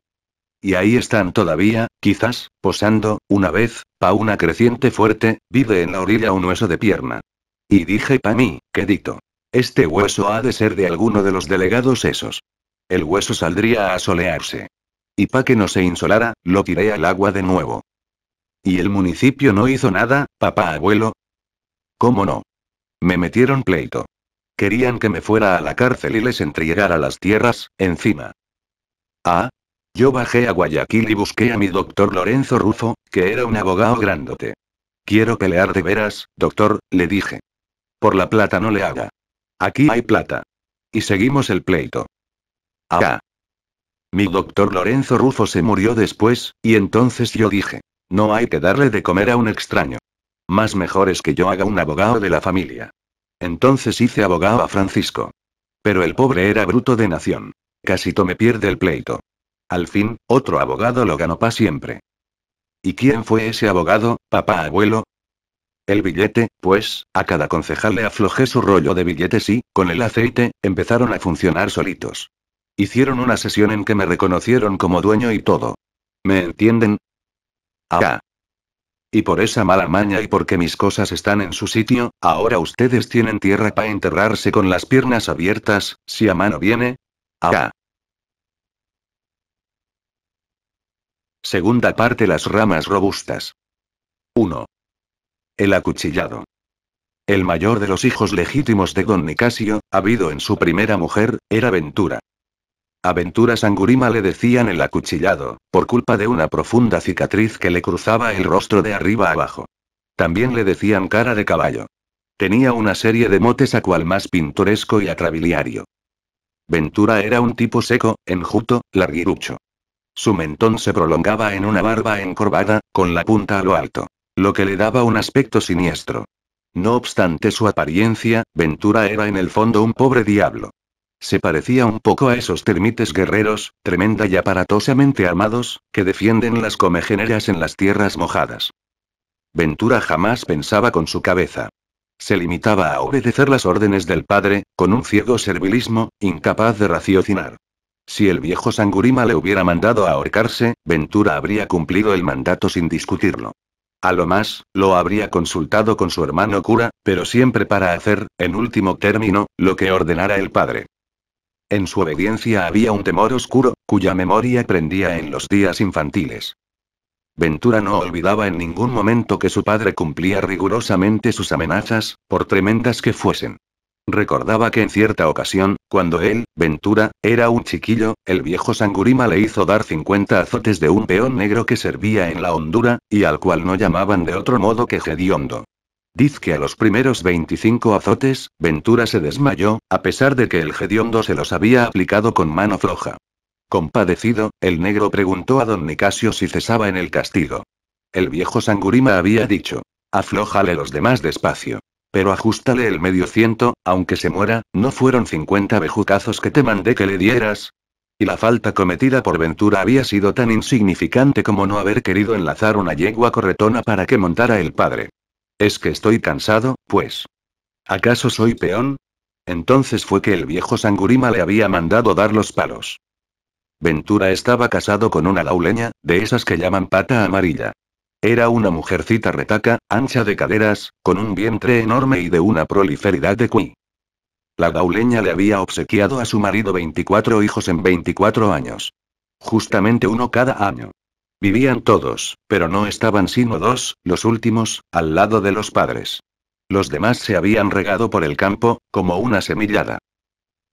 Y ahí están todavía, quizás, posando, una vez, pa una creciente fuerte, vive en la orilla un hueso de pierna. Y dije pa mí, quedito. Este hueso ha de ser de alguno de los delegados esos. El hueso saldría a solearse. Y pa que no se insolara, lo tiré al agua de nuevo. ¿Y el municipio no hizo nada, papá abuelo? ¿Cómo no? Me metieron pleito. Querían que me fuera a la cárcel y les entregara las tierras, encima. Ah. Yo bajé a Guayaquil y busqué a mi doctor Lorenzo Rufo, que era un abogado grandote. Quiero pelear de veras, doctor, le dije. Por la plata no le haga. Aquí hay plata. Y seguimos el pleito. Ah. Mi doctor Lorenzo Rufo se murió después, y entonces yo dije, no hay que darle de comer a un extraño. Más mejor es que yo haga un abogado de la familia. Entonces hice abogado a Francisco. Pero el pobre era bruto de nación. Casi tome pierde el pleito. Al fin, otro abogado lo ganó para siempre. ¿Y quién fue ese abogado, papá abuelo? El billete, pues, a cada concejal le aflojé su rollo de billetes y, con el aceite, empezaron a funcionar solitos. Hicieron una sesión en que me reconocieron como dueño y todo. ¿Me entienden? Ah, y por esa mala maña y porque mis cosas están en su sitio, ahora ustedes tienen tierra para enterrarse con las piernas abiertas, si a mano viene. Acá. Segunda parte Las ramas robustas. 1. El acuchillado. El mayor de los hijos legítimos de Don Nicasio, habido en su primera mujer, era Ventura. Ventura Sangurima le decían el acuchillado, por culpa de una profunda cicatriz que le cruzaba el rostro de arriba abajo. También le decían cara de caballo. Tenía una serie de motes a cual más pintoresco y atrabiliario. Ventura era un tipo seco, enjuto, larguirucho. Su mentón se prolongaba en una barba encorvada, con la punta a lo alto, lo que le daba un aspecto siniestro. No obstante su apariencia, Ventura era en el fondo un pobre diablo. Se parecía un poco a esos termites guerreros, tremenda y aparatosamente armados, que defienden las comegeneras en las tierras mojadas. Ventura jamás pensaba con su cabeza. Se limitaba a obedecer las órdenes del padre, con un ciego servilismo, incapaz de raciocinar. Si el viejo Sangurima le hubiera mandado a ahorcarse, Ventura habría cumplido el mandato sin discutirlo. A lo más, lo habría consultado con su hermano cura, pero siempre para hacer, en último término, lo que ordenara el padre. En su obediencia había un temor oscuro, cuya memoria prendía en los días infantiles. Ventura no olvidaba en ningún momento que su padre cumplía rigurosamente sus amenazas, por tremendas que fuesen. Recordaba que en cierta ocasión, cuando él, Ventura, era un chiquillo, el viejo Sangurima le hizo dar 50 azotes de un peón negro que servía en la hondura, y al cual no llamaban de otro modo que Gediondo que a los primeros 25 azotes, Ventura se desmayó, a pesar de que el gediondo se los había aplicado con mano floja. Compadecido, el negro preguntó a don Nicasio si cesaba en el castigo. El viejo Sangurima había dicho: Aflójale los demás despacio. Pero ajustale el medio ciento, aunque se muera, ¿no fueron 50 bejucazos que te mandé que le dieras? Y la falta cometida por Ventura había sido tan insignificante como no haber querido enlazar una yegua corretona para que montara el padre. Es que estoy cansado, pues. ¿Acaso soy peón? Entonces fue que el viejo Sangurima le había mandado dar los palos. Ventura estaba casado con una lauleña, de esas que llaman pata amarilla. Era una mujercita retaca, ancha de caderas, con un vientre enorme y de una proliferidad de cuí. La gauleña le había obsequiado a su marido 24 hijos en 24 años. Justamente uno cada año. Vivían todos, pero no estaban sino dos, los últimos, al lado de los padres. Los demás se habían regado por el campo, como una semillada.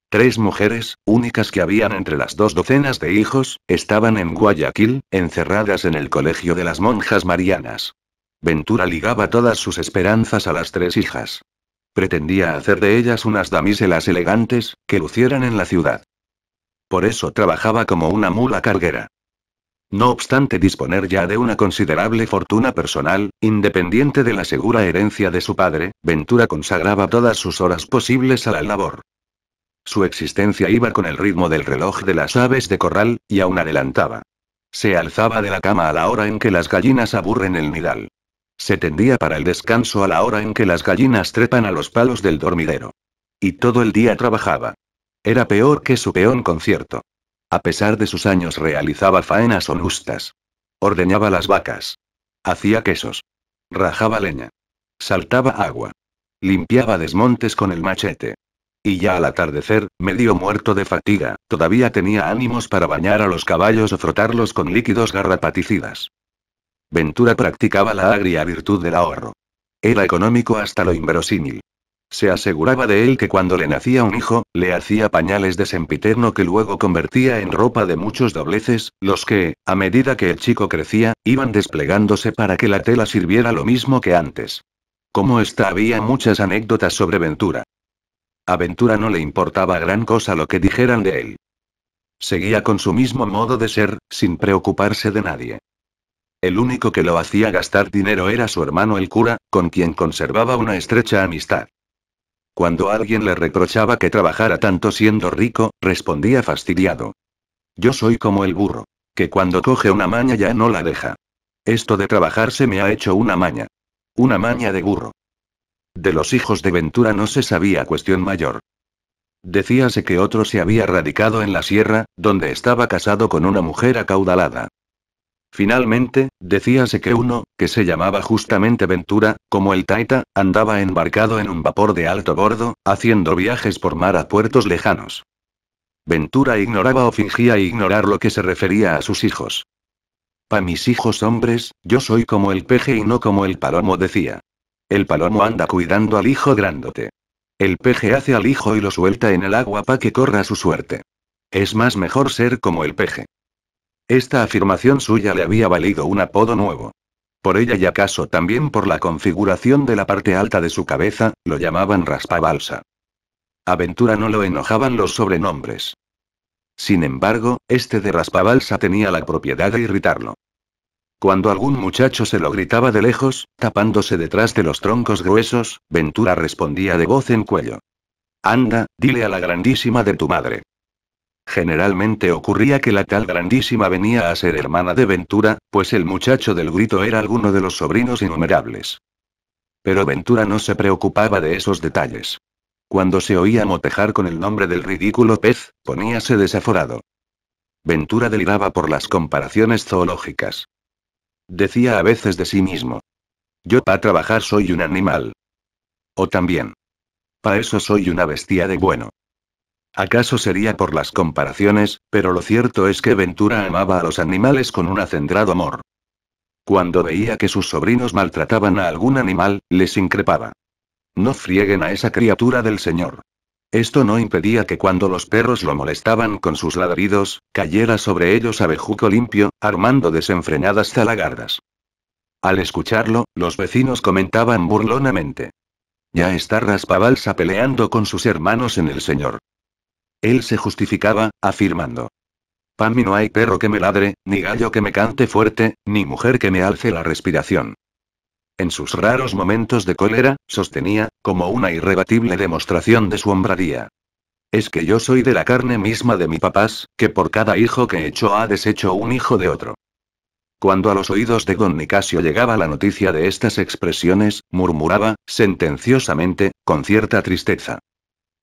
Tres mujeres, únicas que habían entre las dos docenas de hijos, estaban en Guayaquil, encerradas en el colegio de las monjas marianas. Ventura ligaba todas sus esperanzas a las tres hijas. Pretendía hacer de ellas unas damiselas elegantes, que lucieran en la ciudad. Por eso trabajaba como una mula carguera. No obstante disponer ya de una considerable fortuna personal, independiente de la segura herencia de su padre, Ventura consagraba todas sus horas posibles a la labor. Su existencia iba con el ritmo del reloj de las aves de corral, y aún adelantaba. Se alzaba de la cama a la hora en que las gallinas aburren el nidal. Se tendía para el descanso a la hora en que las gallinas trepan a los palos del dormidero. Y todo el día trabajaba. Era peor que su peón concierto. A pesar de sus años realizaba faenas honestas. Ordeñaba las vacas. Hacía quesos. Rajaba leña. Saltaba agua. Limpiaba desmontes con el machete. Y ya al atardecer, medio muerto de fatiga, todavía tenía ánimos para bañar a los caballos o frotarlos con líquidos garrapaticidas. Ventura practicaba la agria virtud del ahorro. Era económico hasta lo inverosímil. Se aseguraba de él que cuando le nacía un hijo, le hacía pañales de sempiterno que luego convertía en ropa de muchos dobleces, los que, a medida que el chico crecía, iban desplegándose para que la tela sirviera lo mismo que antes. Como esta había muchas anécdotas sobre Ventura. A Ventura no le importaba gran cosa lo que dijeran de él. Seguía con su mismo modo de ser, sin preocuparse de nadie. El único que lo hacía gastar dinero era su hermano el cura, con quien conservaba una estrecha amistad. Cuando alguien le reprochaba que trabajara tanto siendo rico, respondía fastidiado. Yo soy como el burro. Que cuando coge una maña ya no la deja. Esto de trabajar se me ha hecho una maña. Una maña de burro. De los hijos de Ventura no se sabía cuestión mayor. Decíase que otro se había radicado en la sierra, donde estaba casado con una mujer acaudalada. Finalmente, decíase que uno, que se llamaba justamente Ventura, como el Taita, andaba embarcado en un vapor de alto bordo, haciendo viajes por mar a puertos lejanos. Ventura ignoraba o fingía ignorar lo que se refería a sus hijos. Pa mis hijos hombres, yo soy como el peje y no como el palomo decía. El palomo anda cuidando al hijo grándote. El peje hace al hijo y lo suelta en el agua pa que corra su suerte. Es más mejor ser como el peje. Esta afirmación suya le había valido un apodo nuevo. Por ella y acaso también por la configuración de la parte alta de su cabeza, lo llamaban raspabalsa. A Ventura no lo enojaban los sobrenombres. Sin embargo, este de raspabalsa tenía la propiedad de irritarlo. Cuando algún muchacho se lo gritaba de lejos, tapándose detrás de los troncos gruesos, Ventura respondía de voz en cuello. Anda, dile a la grandísima de tu madre. Generalmente ocurría que la tal grandísima venía a ser hermana de Ventura, pues el muchacho del grito era alguno de los sobrinos innumerables. Pero Ventura no se preocupaba de esos detalles. Cuando se oía motejar con el nombre del ridículo pez, poníase desaforado. Ventura deliraba por las comparaciones zoológicas. Decía a veces de sí mismo. Yo para trabajar soy un animal. O también. Para eso soy una bestia de bueno. ¿Acaso sería por las comparaciones? Pero lo cierto es que Ventura amaba a los animales con un acendrado amor. Cuando veía que sus sobrinos maltrataban a algún animal, les increpaba. No frieguen a esa criatura del Señor. Esto no impedía que cuando los perros lo molestaban con sus ladridos, cayera sobre ellos a Bejuco limpio, armando desenfrenadas zalagardas. Al escucharlo, los vecinos comentaban burlonamente. Ya está Raspabalsa peleando con sus hermanos en el Señor. Él se justificaba, afirmando. Pami mí no hay perro que me ladre, ni gallo que me cante fuerte, ni mujer que me alce la respiración. En sus raros momentos de cólera, sostenía, como una irrebatible demostración de su hombradía. Es que yo soy de la carne misma de mi papás, que por cada hijo que hecho ha deshecho un hijo de otro. Cuando a los oídos de don Nicasio llegaba la noticia de estas expresiones, murmuraba, sentenciosamente, con cierta tristeza.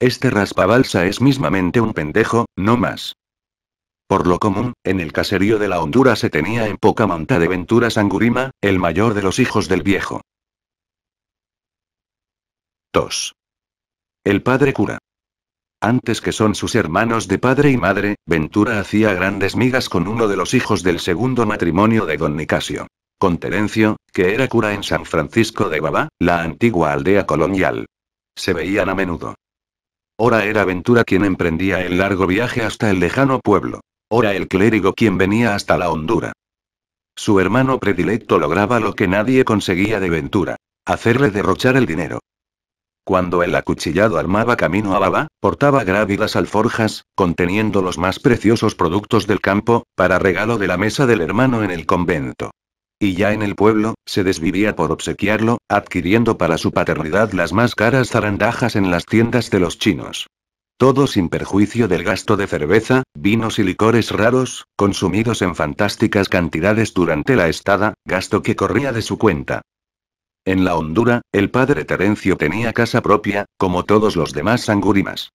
Este balsa es mismamente un pendejo, no más. Por lo común, en el caserío de la Hondura se tenía en poca monta de Ventura Sangurima, el mayor de los hijos del viejo. 2. El padre cura. Antes que son sus hermanos de padre y madre, Ventura hacía grandes migas con uno de los hijos del segundo matrimonio de don Nicasio. Con Terencio, que era cura en San Francisco de Babá, la antigua aldea colonial. Se veían a menudo. Ora era Ventura quien emprendía el largo viaje hasta el lejano pueblo. Ora el clérigo quien venía hasta la hondura. Su hermano predilecto lograba lo que nadie conseguía de Ventura. Hacerle derrochar el dinero. Cuando el acuchillado armaba camino a Baba, portaba grávidas alforjas, conteniendo los más preciosos productos del campo, para regalo de la mesa del hermano en el convento. Y ya en el pueblo, se desvivía por obsequiarlo, adquiriendo para su paternidad las más caras zarandajas en las tiendas de los chinos. Todo sin perjuicio del gasto de cerveza, vinos y licores raros, consumidos en fantásticas cantidades durante la estada, gasto que corría de su cuenta. En la Hondura, el padre Terencio tenía casa propia, como todos los demás sangurimas.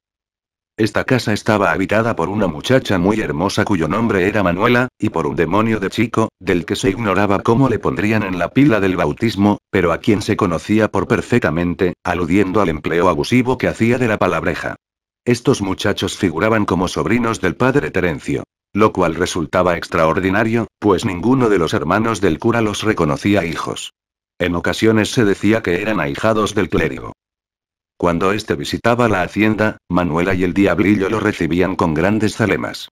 Esta casa estaba habitada por una muchacha muy hermosa cuyo nombre era Manuela, y por un demonio de chico, del que se ignoraba cómo le pondrían en la pila del bautismo, pero a quien se conocía por perfectamente, aludiendo al empleo abusivo que hacía de la palabreja. Estos muchachos figuraban como sobrinos del padre Terencio. Lo cual resultaba extraordinario, pues ninguno de los hermanos del cura los reconocía hijos. En ocasiones se decía que eran ahijados del clérigo. Cuando éste visitaba la hacienda, Manuela y el diablillo lo recibían con grandes zalemas.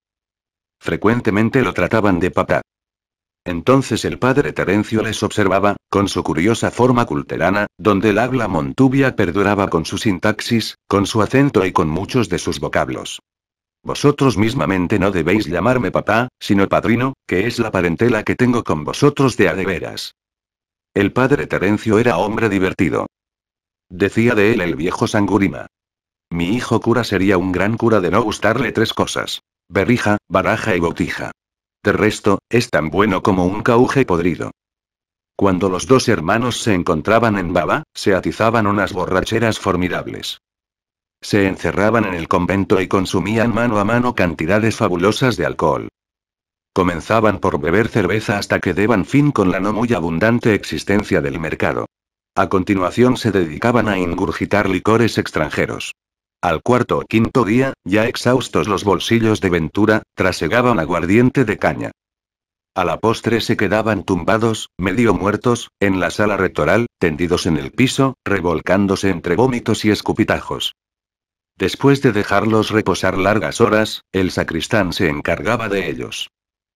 Frecuentemente lo trataban de papá. Entonces el padre Terencio les observaba, con su curiosa forma culterana, donde el habla montubia perduraba con su sintaxis, con su acento y con muchos de sus vocablos. Vosotros mismamente no debéis llamarme papá, sino padrino, que es la parentela que tengo con vosotros de a de veras. El padre Terencio era hombre divertido. Decía de él el viejo Sangurima. Mi hijo cura sería un gran cura de no gustarle tres cosas. Berrija, baraja y botija. De resto, es tan bueno como un cauje podrido. Cuando los dos hermanos se encontraban en Baba, se atizaban unas borracheras formidables. Se encerraban en el convento y consumían mano a mano cantidades fabulosas de alcohol. Comenzaban por beber cerveza hasta que deban fin con la no muy abundante existencia del mercado. A continuación se dedicaban a ingurgitar licores extranjeros. Al cuarto o quinto día, ya exhaustos los bolsillos de Ventura, trasegaban aguardiente de caña. A la postre se quedaban tumbados, medio muertos, en la sala rectoral, tendidos en el piso, revolcándose entre vómitos y escupitajos. Después de dejarlos reposar largas horas, el sacristán se encargaba de ellos.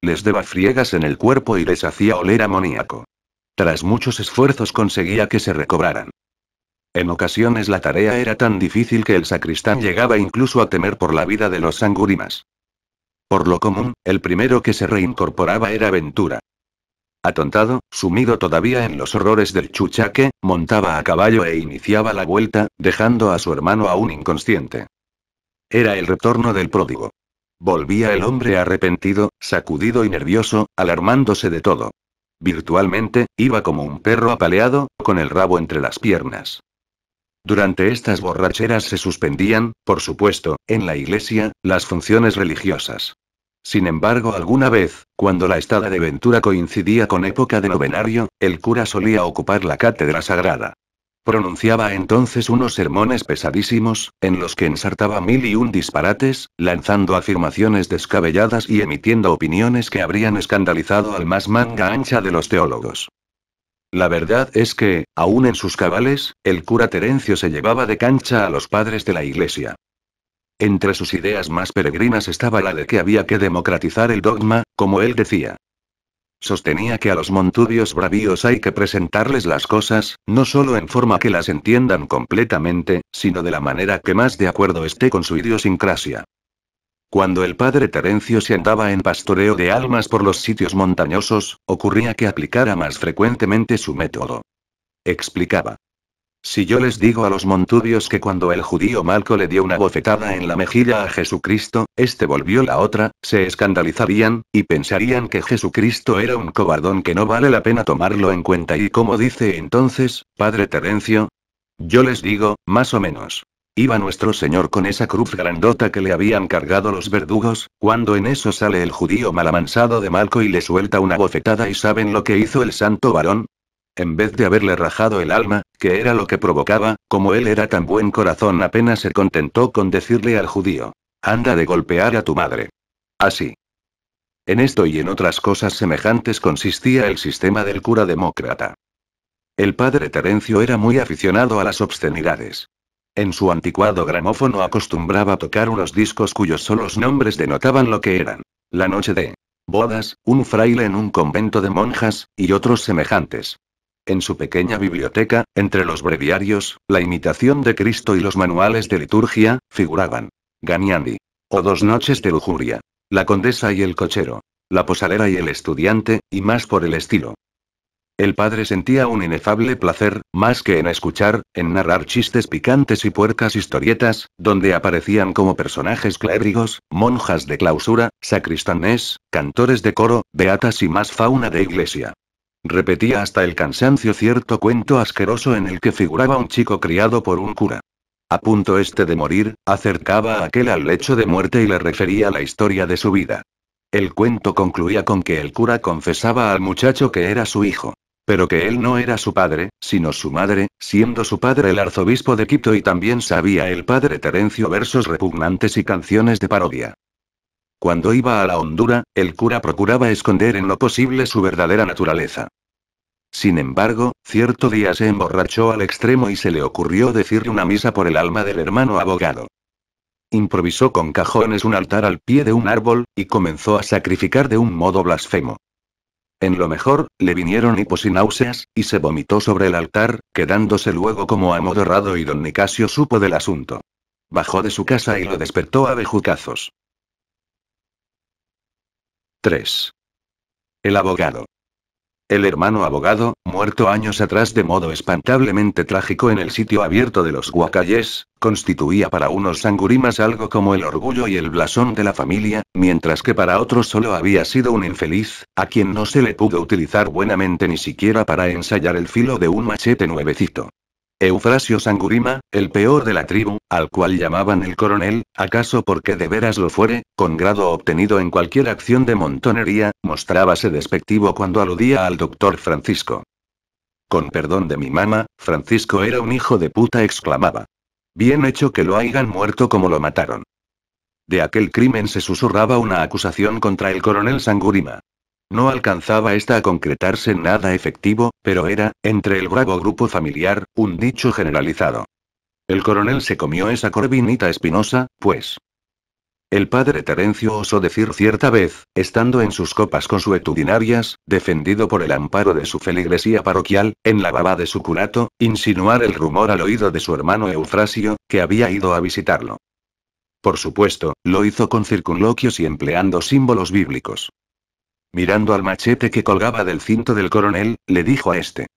Les deba friegas en el cuerpo y les hacía oler amoníaco. Tras muchos esfuerzos conseguía que se recobraran. En ocasiones la tarea era tan difícil que el sacristán llegaba incluso a temer por la vida de los sangurimas. Por lo común, el primero que se reincorporaba era Ventura. Atontado, sumido todavía en los horrores del chuchaque, montaba a caballo e iniciaba la vuelta, dejando a su hermano aún inconsciente. Era el retorno del pródigo. Volvía el hombre arrepentido, sacudido y nervioso, alarmándose de todo. Virtualmente, iba como un perro apaleado, con el rabo entre las piernas. Durante estas borracheras se suspendían, por supuesto, en la iglesia, las funciones religiosas. Sin embargo, alguna vez, cuando la estada de Ventura coincidía con época de novenario, el cura solía ocupar la cátedra sagrada. Pronunciaba entonces unos sermones pesadísimos, en los que ensartaba mil y un disparates, lanzando afirmaciones descabelladas y emitiendo opiniones que habrían escandalizado al más manga ancha de los teólogos. La verdad es que, aún en sus cabales, el cura Terencio se llevaba de cancha a los padres de la Iglesia. Entre sus ideas más peregrinas estaba la de que había que democratizar el dogma, como él decía. Sostenía que a los montubios bravíos hay que presentarles las cosas, no solo en forma que las entiendan completamente, sino de la manera que más de acuerdo esté con su idiosincrasia. Cuando el padre Terencio se andaba en pastoreo de almas por los sitios montañosos, ocurría que aplicara más frecuentemente su método. Explicaba. Si yo les digo a los montubios que cuando el judío Malco le dio una bofetada en la mejilla a Jesucristo, este volvió la otra, se escandalizarían, y pensarían que Jesucristo era un cobardón que no vale la pena tomarlo en cuenta. Y como dice entonces, Padre Terencio, yo les digo, más o menos. Iba nuestro Señor con esa cruz grandota que le habían cargado los verdugos, cuando en eso sale el judío malamansado de Malco y le suelta una bofetada y ¿saben lo que hizo el santo varón? En vez de haberle rajado el alma, que era lo que provocaba, como él era tan buen corazón apenas se contentó con decirle al judío, anda de golpear a tu madre. Así. En esto y en otras cosas semejantes consistía el sistema del cura demócrata. El padre Terencio era muy aficionado a las obscenidades. En su anticuado gramófono acostumbraba tocar unos discos cuyos solos nombres denotaban lo que eran. La noche de bodas, un fraile en un convento de monjas, y otros semejantes. En su pequeña biblioteca, entre los breviarios, la imitación de Cristo y los manuales de liturgia, figuraban. Ganiandi. O dos noches de lujuria. La condesa y el cochero. La posadera y el estudiante, y más por el estilo. El padre sentía un inefable placer, más que en escuchar, en narrar chistes picantes y puercas historietas, donde aparecían como personajes clérigos, monjas de clausura, sacristanes, cantores de coro, beatas y más fauna de iglesia. Repetía hasta el cansancio cierto cuento asqueroso en el que figuraba un chico criado por un cura. A punto este de morir, acercaba a aquel al lecho de muerte y le refería la historia de su vida. El cuento concluía con que el cura confesaba al muchacho que era su hijo. Pero que él no era su padre, sino su madre, siendo su padre el arzobispo de Quito y también sabía el padre Terencio versos repugnantes y canciones de parodia. Cuando iba a la hondura, el cura procuraba esconder en lo posible su verdadera naturaleza. Sin embargo, cierto día se emborrachó al extremo y se le ocurrió decirle una misa por el alma del hermano abogado. Improvisó con cajones un altar al pie de un árbol, y comenzó a sacrificar de un modo blasfemo. En lo mejor, le vinieron hipos y y se vomitó sobre el altar, quedándose luego como amodorrado y don Nicasio supo del asunto. Bajó de su casa y lo despertó a bejucazos. 3. El abogado. El hermano abogado, muerto años atrás de modo espantablemente trágico en el sitio abierto de los Guacayes, constituía para unos sangurimas algo como el orgullo y el blasón de la familia, mientras que para otros solo había sido un infeliz, a quien no se le pudo utilizar buenamente ni siquiera para ensayar el filo de un machete nuevecito. Eufrasio Sangurima, el peor de la tribu, al cual llamaban el coronel, acaso porque de veras lo fuere, con grado obtenido en cualquier acción de montonería, mostrábase despectivo cuando aludía al doctor Francisco. Con perdón de mi mamá, Francisco era un hijo de puta, exclamaba. Bien hecho que lo hayan muerto como lo mataron. De aquel crimen se susurraba una acusación contra el coronel Sangurima. No alcanzaba esta a concretarse en nada efectivo, pero era, entre el bravo grupo familiar, un dicho generalizado. El coronel se comió esa corvinita espinosa, pues. El padre Terencio osó decir cierta vez, estando en sus copas consuetudinarias, defendido por el amparo de su feligresía parroquial, en la baba de su curato, insinuar el rumor al oído de su hermano Eufrasio, que había ido a visitarlo. Por supuesto, lo hizo con circunloquios y empleando símbolos bíblicos. Mirando al machete que colgaba del cinto del coronel, le dijo a este.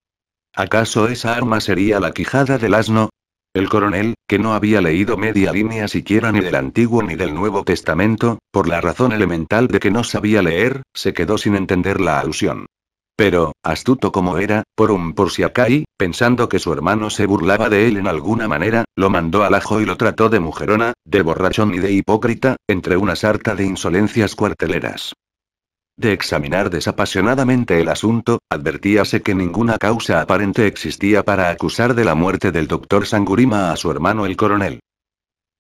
¿Acaso esa arma sería la quijada del asno? El coronel, que no había leído media línea siquiera ni del Antiguo ni del Nuevo Testamento, por la razón elemental de que no sabía leer, se quedó sin entender la alusión. Pero, astuto como era, por un por si y pensando que su hermano se burlaba de él en alguna manera, lo mandó al ajo y lo trató de mujerona, de borrachón y de hipócrita, entre una sarta de insolencias cuarteleras. De examinar desapasionadamente el asunto, advertíase que ninguna causa aparente existía para acusar de la muerte del doctor Sangurima a su hermano el coronel.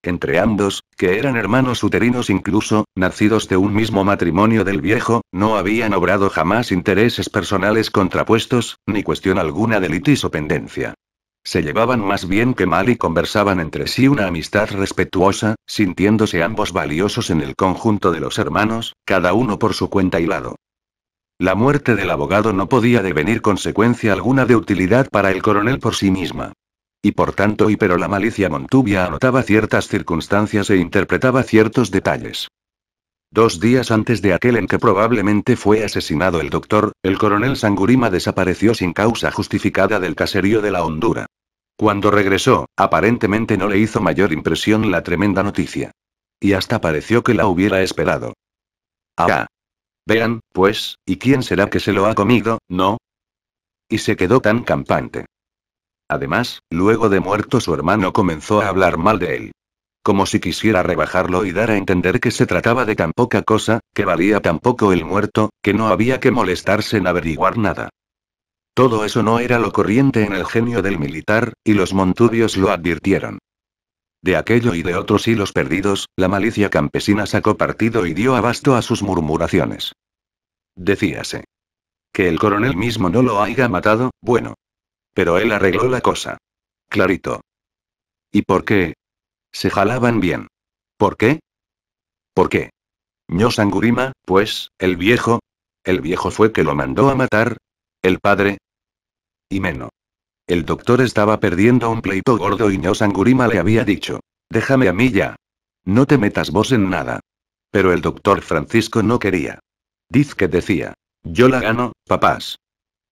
Entre ambos, que eran hermanos uterinos incluso, nacidos de un mismo matrimonio del viejo, no habían obrado jamás intereses personales contrapuestos, ni cuestión alguna de litis o pendencia. Se llevaban más bien que mal y conversaban entre sí una amistad respetuosa, sintiéndose ambos valiosos en el conjunto de los hermanos, cada uno por su cuenta y lado. La muerte del abogado no podía devenir consecuencia alguna de utilidad para el coronel por sí misma. Y por tanto y pero la malicia montubia anotaba ciertas circunstancias e interpretaba ciertos detalles. Dos días antes de aquel en que probablemente fue asesinado el doctor, el coronel Sangurima desapareció sin causa justificada del caserío de la Hondura. Cuando regresó, aparentemente no le hizo mayor impresión la tremenda noticia. Y hasta pareció que la hubiera esperado. Ah. Vean, pues, ¿y quién será que se lo ha comido, no? Y se quedó tan campante. Además, luego de muerto su hermano comenzó a hablar mal de él como si quisiera rebajarlo y dar a entender que se trataba de tan poca cosa, que valía tan poco el muerto, que no había que molestarse en averiguar nada. Todo eso no era lo corriente en el genio del militar, y los montubios lo advirtieron. De aquello y de otros hilos perdidos, la malicia campesina sacó partido y dio abasto a sus murmuraciones. Decíase. Que el coronel mismo no lo haya matado, bueno. Pero él arregló la cosa. Clarito. ¿Y por qué? Se jalaban bien. ¿Por qué? ¿Por qué? Ño Sangurima, pues, el viejo? ¿El viejo fue que lo mandó a matar? ¿El padre? Y menos. El doctor estaba perdiendo un pleito gordo y Ño Sangurima le había dicho. Déjame a mí ya. No te metas vos en nada. Pero el doctor Francisco no quería. Diz que decía. Yo la gano, papás.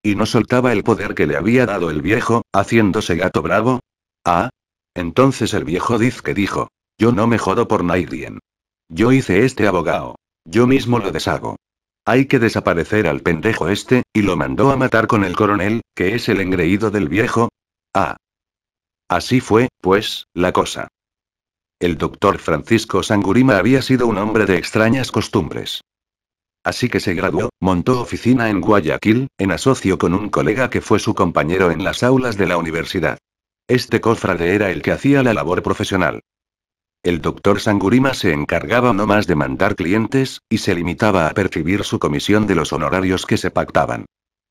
Y no soltaba el poder que le había dado el viejo, haciéndose gato bravo. Ah, entonces el viejo que dijo. Yo no me jodo por nadie. Yo hice este abogado. Yo mismo lo deshago. Hay que desaparecer al pendejo este, y lo mandó a matar con el coronel, que es el engreído del viejo. Ah. Así fue, pues, la cosa. El doctor Francisco Sangurima había sido un hombre de extrañas costumbres. Así que se graduó, montó oficina en Guayaquil, en asocio con un colega que fue su compañero en las aulas de la universidad. Este cofrade era el que hacía la labor profesional. El doctor Sangurima se encargaba no más de mandar clientes, y se limitaba a percibir su comisión de los honorarios que se pactaban.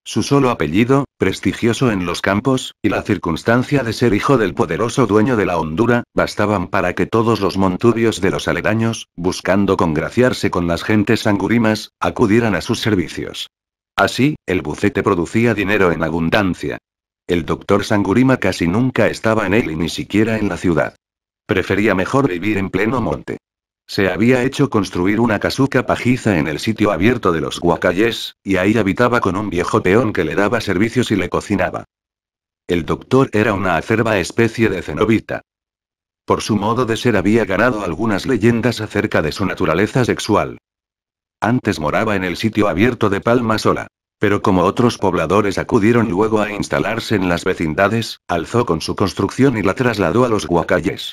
Su solo apellido, prestigioso en los campos, y la circunstancia de ser hijo del poderoso dueño de la hondura, bastaban para que todos los montubios de los aledaños, buscando congraciarse con las gentes sangurimas, acudieran a sus servicios. Así, el bucete producía dinero en abundancia, el doctor Sangurima casi nunca estaba en él y ni siquiera en la ciudad. Prefería mejor vivir en pleno monte. Se había hecho construir una casuca pajiza en el sitio abierto de los guacayes, y ahí habitaba con un viejo peón que le daba servicios y le cocinaba. El doctor era una acerba especie de cenobita. Por su modo de ser había ganado algunas leyendas acerca de su naturaleza sexual. Antes moraba en el sitio abierto de Palma Sola pero como otros pobladores acudieron luego a instalarse en las vecindades, alzó con su construcción y la trasladó a los huacalles.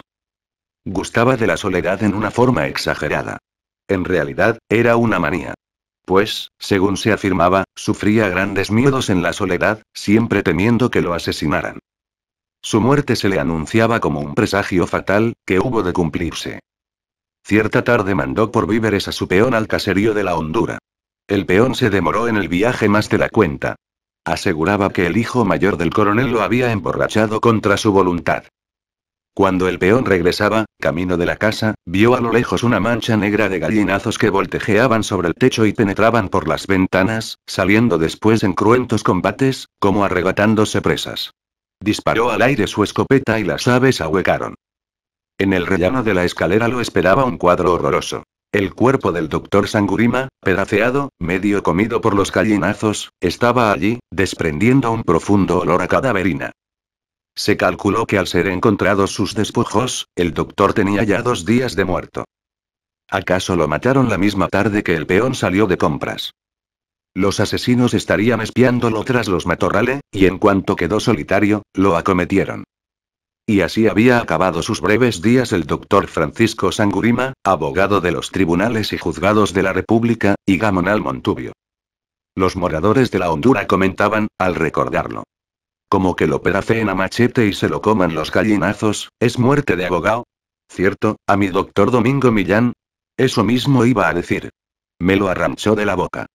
Gustaba de la soledad en una forma exagerada. En realidad, era una manía. Pues, según se afirmaba, sufría grandes miedos en la soledad, siempre temiendo que lo asesinaran. Su muerte se le anunciaba como un presagio fatal, que hubo de cumplirse. Cierta tarde mandó por víveres a su peón al caserío de la Hondura. El peón se demoró en el viaje más de la cuenta. Aseguraba que el hijo mayor del coronel lo había emborrachado contra su voluntad. Cuando el peón regresaba, camino de la casa, vio a lo lejos una mancha negra de gallinazos que voltejeaban sobre el techo y penetraban por las ventanas, saliendo después en cruentos combates, como arrebatándose presas. Disparó al aire su escopeta y las aves ahuecaron. En el rellano de la escalera lo esperaba un cuadro horroroso. El cuerpo del doctor Sangurima, pedaceado, medio comido por los gallinazos, estaba allí, desprendiendo un profundo olor a cadaverina. Se calculó que al ser encontrados sus despojos, el doctor tenía ya dos días de muerto. ¿Acaso lo mataron la misma tarde que el peón salió de compras? Los asesinos estarían espiándolo tras los matorrales, y en cuanto quedó solitario, lo acometieron. Y así había acabado sus breves días el doctor Francisco Sangurima, abogado de los tribunales y juzgados de la República, y Gamonal Montubio. Los moradores de la Hondura comentaban, al recordarlo. Como que lo pedacen a machete y se lo coman los gallinazos, es muerte de abogado. Cierto, a mi doctor Domingo Millán. Eso mismo iba a decir. Me lo arranchó de la boca.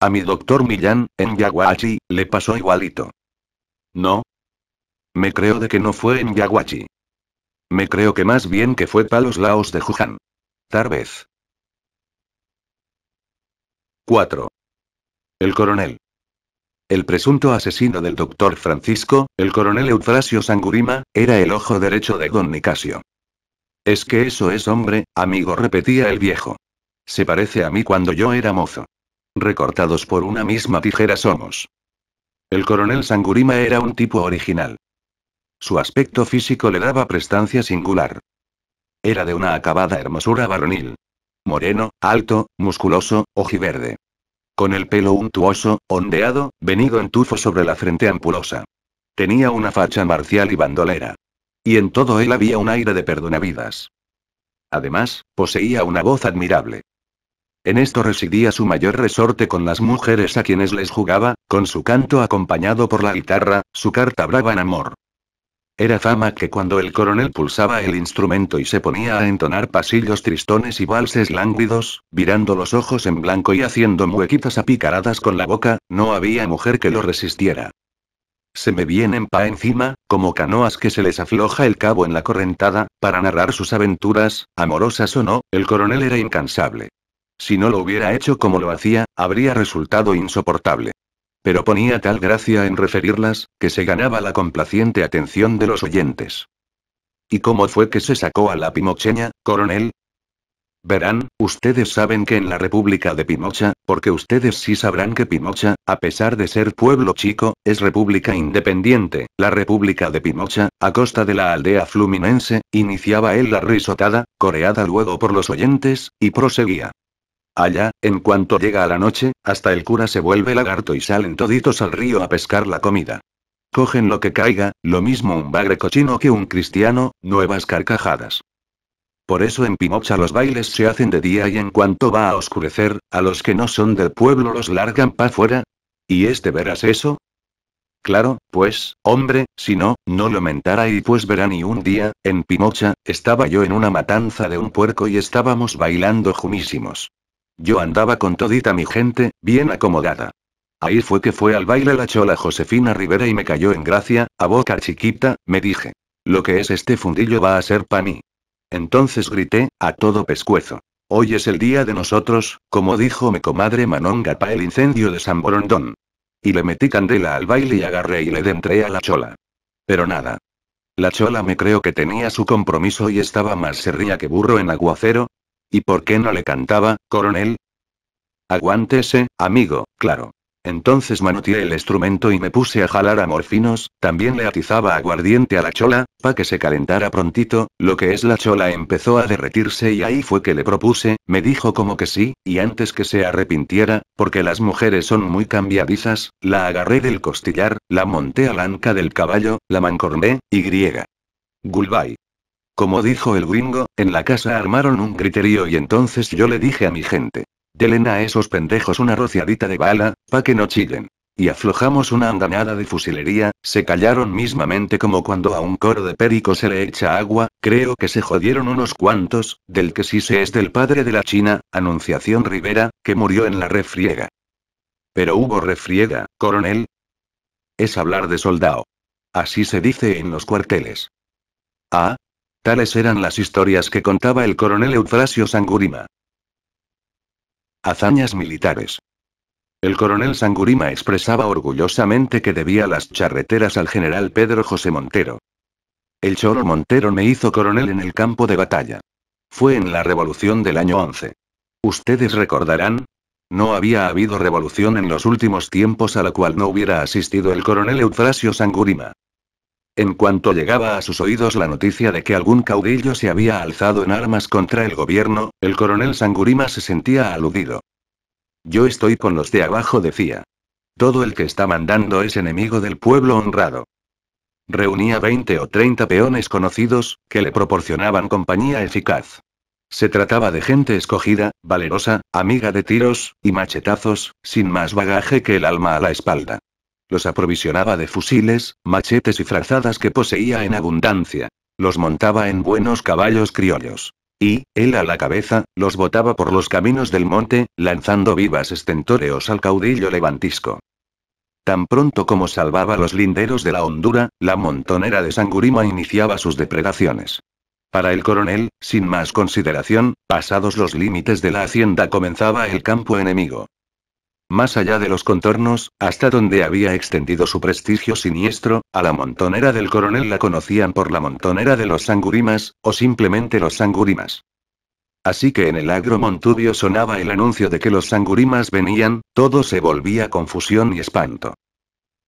A mi doctor Millán, en Yaguachi, le pasó igualito. No, me creo de que no fue en Yaguachi. Me creo que más bien que fue Palos Laos de Jujan. Tal vez. 4. El coronel. El presunto asesino del doctor Francisco, el coronel Eufrasio Sangurima, era el ojo derecho de don Nicasio. Es que eso es hombre, amigo, repetía el viejo. Se parece a mí cuando yo era mozo. Recortados por una misma tijera somos. El coronel Sangurima era un tipo original. Su aspecto físico le daba prestancia singular. Era de una acabada hermosura varonil. Moreno, alto, musculoso, ojiverde. Con el pelo untuoso, ondeado, venido en tufo sobre la frente ampulosa. Tenía una facha marcial y bandolera. Y en todo él había un aire de perdonavidas. Además, poseía una voz admirable. En esto residía su mayor resorte con las mujeres a quienes les jugaba, con su canto acompañado por la guitarra, su carta brava en amor. Era fama que cuando el coronel pulsaba el instrumento y se ponía a entonar pasillos tristones y valses lánguidos, virando los ojos en blanco y haciendo muequitas apicaradas con la boca, no había mujer que lo resistiera. Se me vienen pa encima, como canoas que se les afloja el cabo en la correntada, para narrar sus aventuras, amorosas o no, el coronel era incansable. Si no lo hubiera hecho como lo hacía, habría resultado insoportable. Pero ponía tal gracia en referirlas, que se ganaba la complaciente atención de los oyentes. ¿Y cómo fue que se sacó a la pimocheña, coronel? Verán, ustedes saben que en la República de Pimocha, porque ustedes sí sabrán que Pimocha, a pesar de ser pueblo chico, es república independiente, la República de Pimocha, a costa de la aldea fluminense, iniciaba él la risotada, coreada luego por los oyentes, y proseguía. Allá, en cuanto llega a la noche, hasta el cura se vuelve lagarto y salen toditos al río a pescar la comida. Cogen lo que caiga, lo mismo un bagre cochino que un cristiano, nuevas carcajadas. Por eso en Pimocha los bailes se hacen de día y en cuanto va a oscurecer, a los que no son del pueblo los largan pa' fuera. ¿Y este verás eso? Claro, pues, hombre, si no, no lo mentara y pues verán y un día, en Pimocha, estaba yo en una matanza de un puerco y estábamos bailando jumísimos. Yo andaba con todita mi gente, bien acomodada. Ahí fue que fue al baile la chola Josefina Rivera y me cayó en gracia, a boca chiquita, me dije. Lo que es este fundillo va a ser pa' mí. Entonces grité, a todo pescuezo. Hoy es el día de nosotros, como dijo mi comadre Manonga pa' el incendio de San Borondón. Y le metí candela al baile y agarré y le dentré a la chola. Pero nada. La chola me creo que tenía su compromiso y estaba más serría que burro en aguacero, ¿Y por qué no le cantaba, coronel? Aguántese, amigo, claro. Entonces manoteé el instrumento y me puse a jalar a morfinos, también le atizaba aguardiente a la chola, pa' que se calentara prontito, lo que es la chola empezó a derretirse y ahí fue que le propuse, me dijo como que sí, y antes que se arrepintiera, porque las mujeres son muy cambiadizas, la agarré del costillar, la monté a la anca del caballo, la mancorné, y griega. Gulbay. Como dijo el gringo, en la casa armaron un criterio y entonces yo le dije a mi gente. Delen a esos pendejos una rociadita de bala, pa' que no chillen. Y aflojamos una andanada de fusilería, se callaron mismamente como cuando a un coro de perico se le echa agua, creo que se jodieron unos cuantos, del que sí se es del padre de la China, Anunciación Rivera, que murió en la refriega. Pero hubo refriega, coronel. Es hablar de soldado. Así se dice en los cuarteles. Ah, Tales eran las historias que contaba el coronel Eufrasio Sangurima. Hazañas militares. El coronel Sangurima expresaba orgullosamente que debía las charreteras al general Pedro José Montero. El Choro Montero me hizo coronel en el campo de batalla. Fue en la revolución del año 11. Ustedes recordarán, no había habido revolución en los últimos tiempos a la cual no hubiera asistido el coronel Eufrasio Sangurima. En cuanto llegaba a sus oídos la noticia de que algún caudillo se había alzado en armas contra el gobierno, el coronel Sangurima se sentía aludido. Yo estoy con los de abajo, decía. Todo el que está mandando es enemigo del pueblo honrado. Reunía 20 o 30 peones conocidos, que le proporcionaban compañía eficaz. Se trataba de gente escogida, valerosa, amiga de tiros, y machetazos, sin más bagaje que el alma a la espalda. Los aprovisionaba de fusiles, machetes y frazadas que poseía en abundancia. Los montaba en buenos caballos criollos. Y, él a la cabeza, los botaba por los caminos del monte, lanzando vivas estentóreos al caudillo levantisco. Tan pronto como salvaba los linderos de la hondura, la montonera de Sangurima iniciaba sus depredaciones. Para el coronel, sin más consideración, pasados los límites de la hacienda comenzaba el campo enemigo más allá de los contornos, hasta donde había extendido su prestigio siniestro, a la montonera del coronel la conocían por la montonera de los sangurimas, o simplemente los sangurimas. Así que en el agro montubio sonaba el anuncio de que los sangurimas venían, todo se volvía confusión y espanto.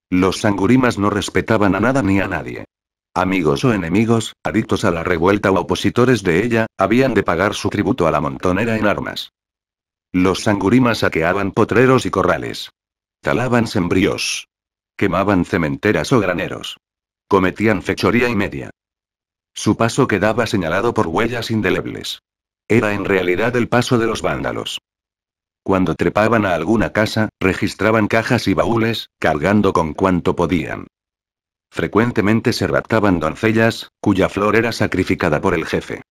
Los sangurimas no respetaban a nada ni a nadie. Amigos o enemigos, adictos a la revuelta o opositores de ella, habían de pagar su tributo a la montonera en armas. Los sangurimas saqueaban potreros y corrales. Talaban sembríos. Quemaban cementeras o graneros. Cometían fechoría y media. Su paso quedaba señalado por huellas indelebles. Era en realidad el paso de los vándalos. Cuando trepaban a alguna casa, registraban cajas y baúles, cargando con cuanto podían. Frecuentemente se raptaban doncellas, cuya flor era sacrificada por el jefe.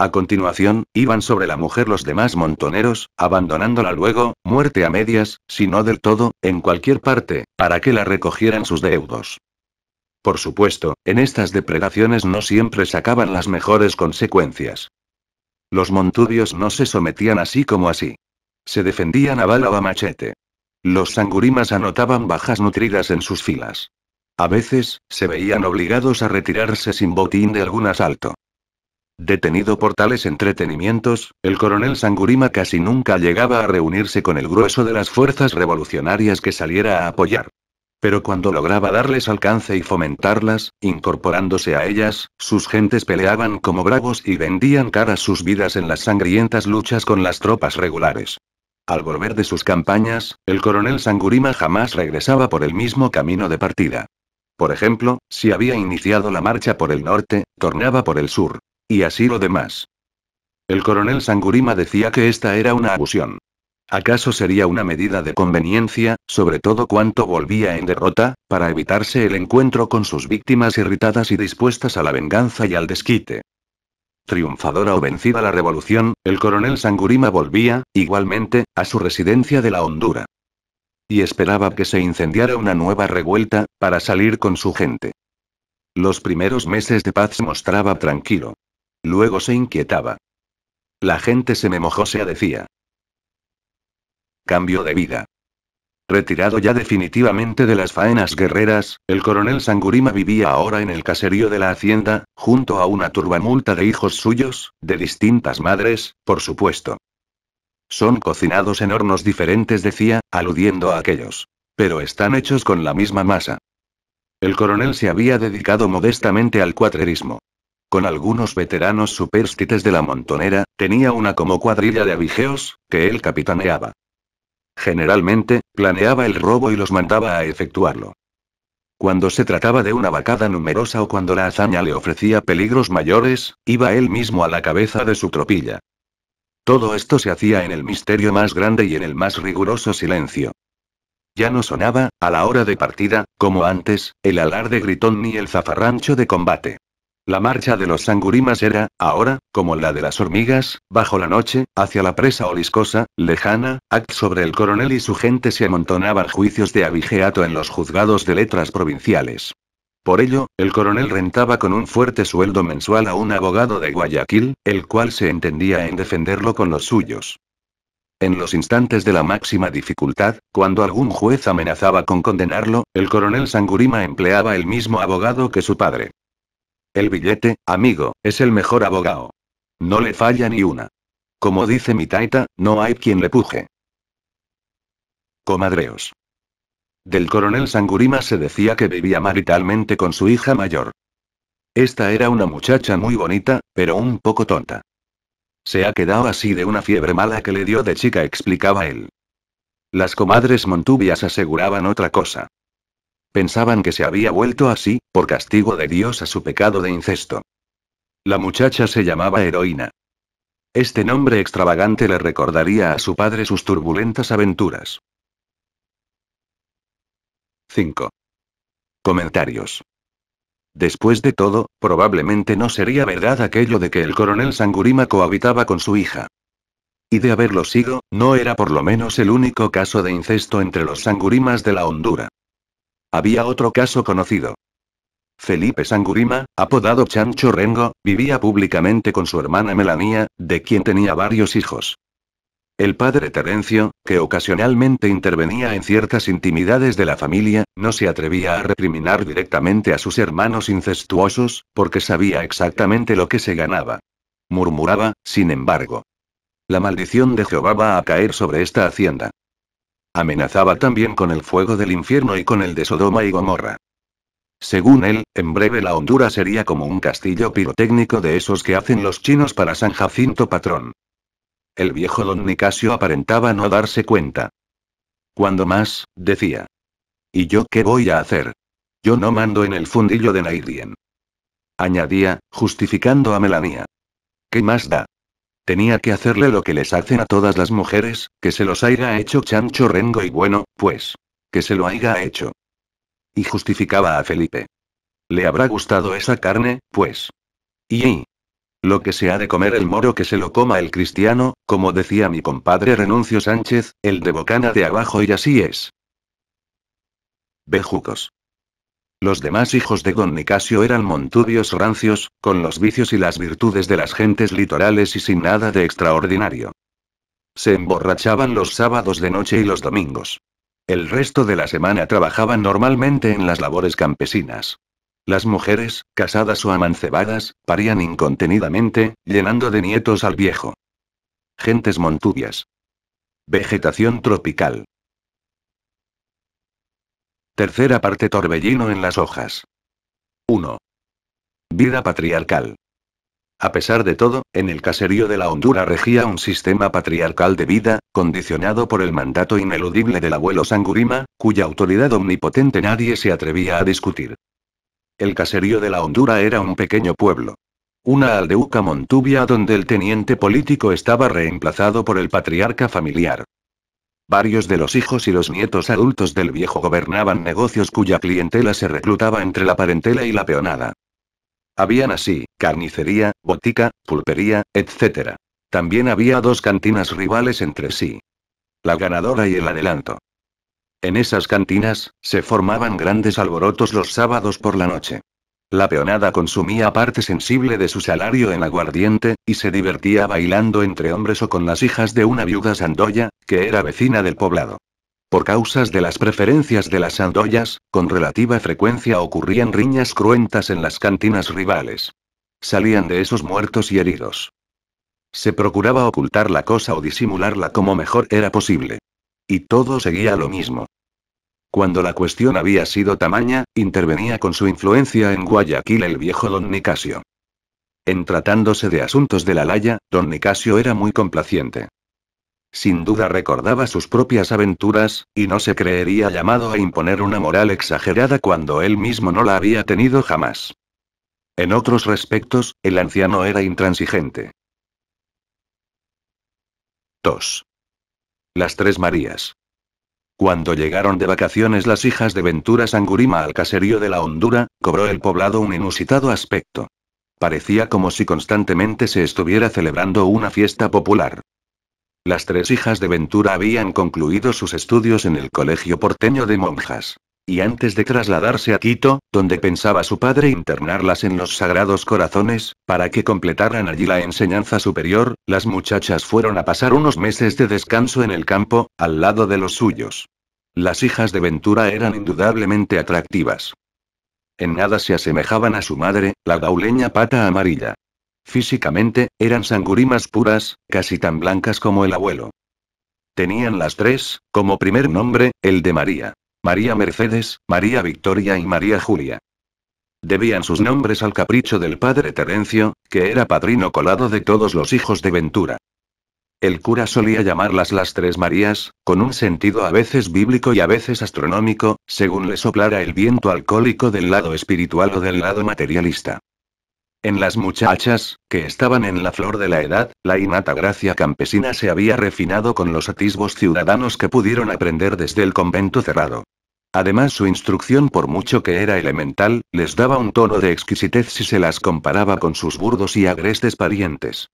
A continuación, iban sobre la mujer los demás montoneros, abandonándola luego, muerte a medias, si no del todo, en cualquier parte, para que la recogieran sus deudos. Por supuesto, en estas depredaciones no siempre sacaban las mejores consecuencias. Los montubios no se sometían así como así. Se defendían a bala o a machete. Los sangurimas anotaban bajas nutridas en sus filas. A veces, se veían obligados a retirarse sin botín de algún asalto. Detenido por tales entretenimientos, el coronel Sangurima casi nunca llegaba a reunirse con el grueso de las fuerzas revolucionarias que saliera a apoyar. Pero cuando lograba darles alcance y fomentarlas, incorporándose a ellas, sus gentes peleaban como bravos y vendían caras sus vidas en las sangrientas luchas con las tropas regulares. Al volver de sus campañas, el coronel Sangurima jamás regresaba por el mismo camino de partida. Por ejemplo, si había iniciado la marcha por el norte, tornaba por el sur. Y así lo demás. El coronel Sangurima decía que esta era una abusión. ¿Acaso sería una medida de conveniencia, sobre todo cuanto volvía en derrota, para evitarse el encuentro con sus víctimas irritadas y dispuestas a la venganza y al desquite? Triunfadora o vencida la revolución, el coronel Sangurima volvía, igualmente, a su residencia de la Hondura. Y esperaba que se incendiara una nueva revuelta, para salir con su gente. Los primeros meses de paz mostraba tranquilo, Luego se inquietaba. La gente se me mojó, se decía. Cambio de vida. Retirado ya definitivamente de las faenas guerreras, el coronel Sangurima vivía ahora en el caserío de la hacienda, junto a una turbamulta de hijos suyos, de distintas madres, por supuesto. Son cocinados en hornos diferentes, decía, aludiendo a aquellos. Pero están hechos con la misma masa. El coronel se había dedicado modestamente al cuatrerismo. Con algunos veteranos superstites de la montonera, tenía una como cuadrilla de abigeos, que él capitaneaba. Generalmente, planeaba el robo y los mandaba a efectuarlo. Cuando se trataba de una vacada numerosa o cuando la hazaña le ofrecía peligros mayores, iba él mismo a la cabeza de su tropilla. Todo esto se hacía en el misterio más grande y en el más riguroso silencio. Ya no sonaba, a la hora de partida, como antes, el alarde gritón ni el zafarrancho de combate. La marcha de los sangurimas era, ahora, como la de las hormigas, bajo la noche, hacia la presa oliscosa, lejana, act sobre el coronel y su gente se amontonaban juicios de abigeato en los juzgados de letras provinciales. Por ello, el coronel rentaba con un fuerte sueldo mensual a un abogado de Guayaquil, el cual se entendía en defenderlo con los suyos. En los instantes de la máxima dificultad, cuando algún juez amenazaba con condenarlo, el coronel Sangurima empleaba el mismo abogado que su padre. El billete, amigo, es el mejor abogado. No le falla ni una. Como dice mi taita, no hay quien le puje. Comadreos. Del coronel Sangurima se decía que vivía maritalmente con su hija mayor. Esta era una muchacha muy bonita, pero un poco tonta. Se ha quedado así de una fiebre mala que le dio de chica, explicaba él. Las comadres montubias aseguraban otra cosa. Pensaban que se había vuelto así, por castigo de Dios a su pecado de incesto. La muchacha se llamaba heroína. Este nombre extravagante le recordaría a su padre sus turbulentas aventuras. 5. Comentarios. Después de todo, probablemente no sería verdad aquello de que el coronel Sangurima cohabitaba con su hija. Y de haberlo sido, no era por lo menos el único caso de incesto entre los Sangurimas de la Hondura. Había otro caso conocido. Felipe Sangurima, apodado Chancho Rengo, vivía públicamente con su hermana Melanía, de quien tenía varios hijos. El padre Terencio, que ocasionalmente intervenía en ciertas intimidades de la familia, no se atrevía a recriminar directamente a sus hermanos incestuosos, porque sabía exactamente lo que se ganaba. Murmuraba, sin embargo. La maldición de Jehová va a caer sobre esta hacienda. Amenazaba también con el fuego del infierno y con el de Sodoma y Gomorra. Según él, en breve la Hondura sería como un castillo pirotécnico de esos que hacen los chinos para San Jacinto Patrón. El viejo don Nicasio aparentaba no darse cuenta. Cuando más, decía. ¿Y yo qué voy a hacer? Yo no mando en el fundillo de Naidien. Añadía, justificando a Melania. ¿Qué más da? Tenía que hacerle lo que les hacen a todas las mujeres, que se los haya hecho chancho rengo y bueno, pues. Que se lo haya hecho. Y justificaba a Felipe. Le habrá gustado esa carne, pues. Y... Lo que se ha de comer el moro que se lo coma el cristiano, como decía mi compadre Renuncio Sánchez, el de bocana de abajo y así es. Bejucos. Los demás hijos de don Nicasio eran montubios rancios, con los vicios y las virtudes de las gentes litorales y sin nada de extraordinario. Se emborrachaban los sábados de noche y los domingos. El resto de la semana trabajaban normalmente en las labores campesinas. Las mujeres, casadas o amancebadas, parían incontenidamente, llenando de nietos al viejo. Gentes montubias. Vegetación tropical. Tercera parte Torbellino en las hojas. 1. Vida patriarcal. A pesar de todo, en el caserío de la Hondura regía un sistema patriarcal de vida, condicionado por el mandato ineludible del abuelo Sangurima, cuya autoridad omnipotente nadie se atrevía a discutir. El caserío de la Hondura era un pequeño pueblo. Una aldeuca montubia donde el teniente político estaba reemplazado por el patriarca familiar. Varios de los hijos y los nietos adultos del viejo gobernaban negocios cuya clientela se reclutaba entre la parentela y la peonada. Habían así, carnicería, botica, pulpería, etc. También había dos cantinas rivales entre sí. La ganadora y el adelanto. En esas cantinas, se formaban grandes alborotos los sábados por la noche. La peonada consumía parte sensible de su salario en aguardiente, y se divertía bailando entre hombres o con las hijas de una viuda sandoya, que era vecina del poblado. Por causas de las preferencias de las sandoyas, con relativa frecuencia ocurrían riñas cruentas en las cantinas rivales. Salían de esos muertos y heridos. Se procuraba ocultar la cosa o disimularla como mejor era posible. Y todo seguía lo mismo. Cuando la cuestión había sido tamaña, intervenía con su influencia en Guayaquil el viejo don Nicasio. En tratándose de asuntos de la laya, don Nicasio era muy complaciente. Sin duda recordaba sus propias aventuras, y no se creería llamado a imponer una moral exagerada cuando él mismo no la había tenido jamás. En otros respectos, el anciano era intransigente. 2. Las Tres Marías. Cuando llegaron de vacaciones las hijas de Ventura Sangurima al caserío de la Hondura, cobró el poblado un inusitado aspecto. Parecía como si constantemente se estuviera celebrando una fiesta popular. Las tres hijas de Ventura habían concluido sus estudios en el Colegio Porteño de Monjas y antes de trasladarse a Quito, donde pensaba su padre internarlas en los Sagrados Corazones, para que completaran allí la enseñanza superior, las muchachas fueron a pasar unos meses de descanso en el campo, al lado de los suyos. Las hijas de Ventura eran indudablemente atractivas. En nada se asemejaban a su madre, la gauleña pata amarilla. Físicamente, eran sangurimas puras, casi tan blancas como el abuelo. Tenían las tres, como primer nombre, el de María. María Mercedes, María Victoria y María Julia. Debían sus nombres al capricho del padre Terencio, que era padrino colado de todos los hijos de Ventura. El cura solía llamarlas las tres Marías, con un sentido a veces bíblico y a veces astronómico, según le soplara el viento alcohólico del lado espiritual o del lado materialista. En las muchachas, que estaban en la flor de la edad, la innata gracia campesina se había refinado con los atisbos ciudadanos que pudieron aprender desde el convento cerrado. Además su instrucción por mucho que era elemental, les daba un tono de exquisitez si se las comparaba con sus burdos y agrestes parientes.